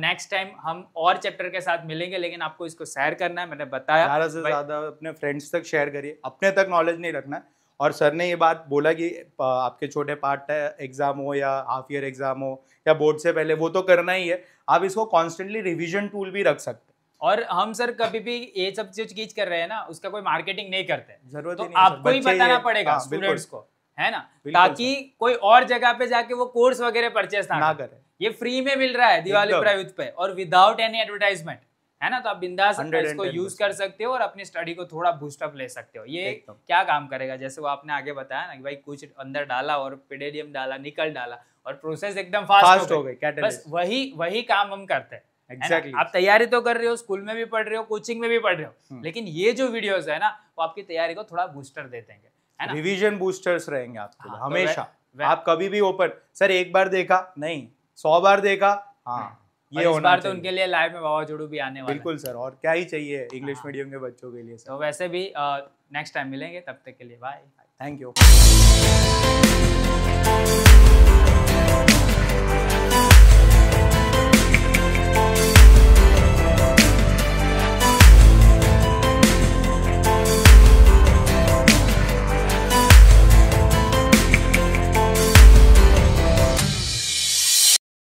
Speaker 1: नेक्स्ट टाइम हम और चैप्टर के साथ मिलेंगे लेकिन आपको इसको शेयर करना है मैंने बताया ज़्यादा से ज़्यादा
Speaker 2: अपने फ्रेंड्स तक शेयर करिए अपने तक नॉलेज नहीं रखना है और सर ने ये बात बोला कि आपके छोटे पार्ट एग्ज़ाम हो या हाफ ईयर एग्ज़ाम हो या बोर्ड से पहले वो तो करना ही है आप इसको कॉन्स्टेंटली रिविजन टूल भी रख सकते
Speaker 1: और हम सर कभी भी ये सब जो चीज कर रहे हैं ना उसका कोई मार्केटिंग नहीं करते जरूरत तो आपको ही बताना पड़ेगा स्टूडेंट्स हाँ, को है ना ताकि कोई और जगह पे जाके वो कोर्स वगैरह परचेस ना, ना करे ये फ्री में मिल रहा है दिवाली प्रायुक्त पे और विदाउट एनी एडवर्टाइजमेंट है ना तो आप बिंदास इसको यूज कर सकते हो और अपनी स्टडी को थोड़ा बूस्टअप ले सकते हो ये क्या काम करेगा जैसे वो आपने आगे बताया ना कि भाई कुछ अंदर डाला और पिडेडियम डाला निकल डाला और प्रोसेस एकदम फास्ट, फास्ट हो गई बस वही वही काम हम करते हैं exactly. आप तैयारी तो कर रहे हो स्कूल में भी पढ़ रहे हो कोचिंग में भी पढ़ रहे हो हम्म। लेकिन
Speaker 2: ये जो वीडियोस है
Speaker 1: ना वो आपकी तैयारी को थोड़ा बूस्टर देते हैं रिवीजन
Speaker 2: बूस्टर्स रहेंगे आपके हाँ, तो हमेशा आप कभी भी ओपन सर एक बार देखा नहीं सौ बार देखा हाँ ये इस बार तो उनके
Speaker 1: लिए लाइव में बाबा जोड़ू भी आने वाला बिल्कुल सर और क्या ही चाहिए इंग्लिश मीडियम हाँ। के बच्चों के लिए सर। तो वैसे भी नेक्स्ट टाइम मिलेंगे तब तक के लिए बाय थैंक यू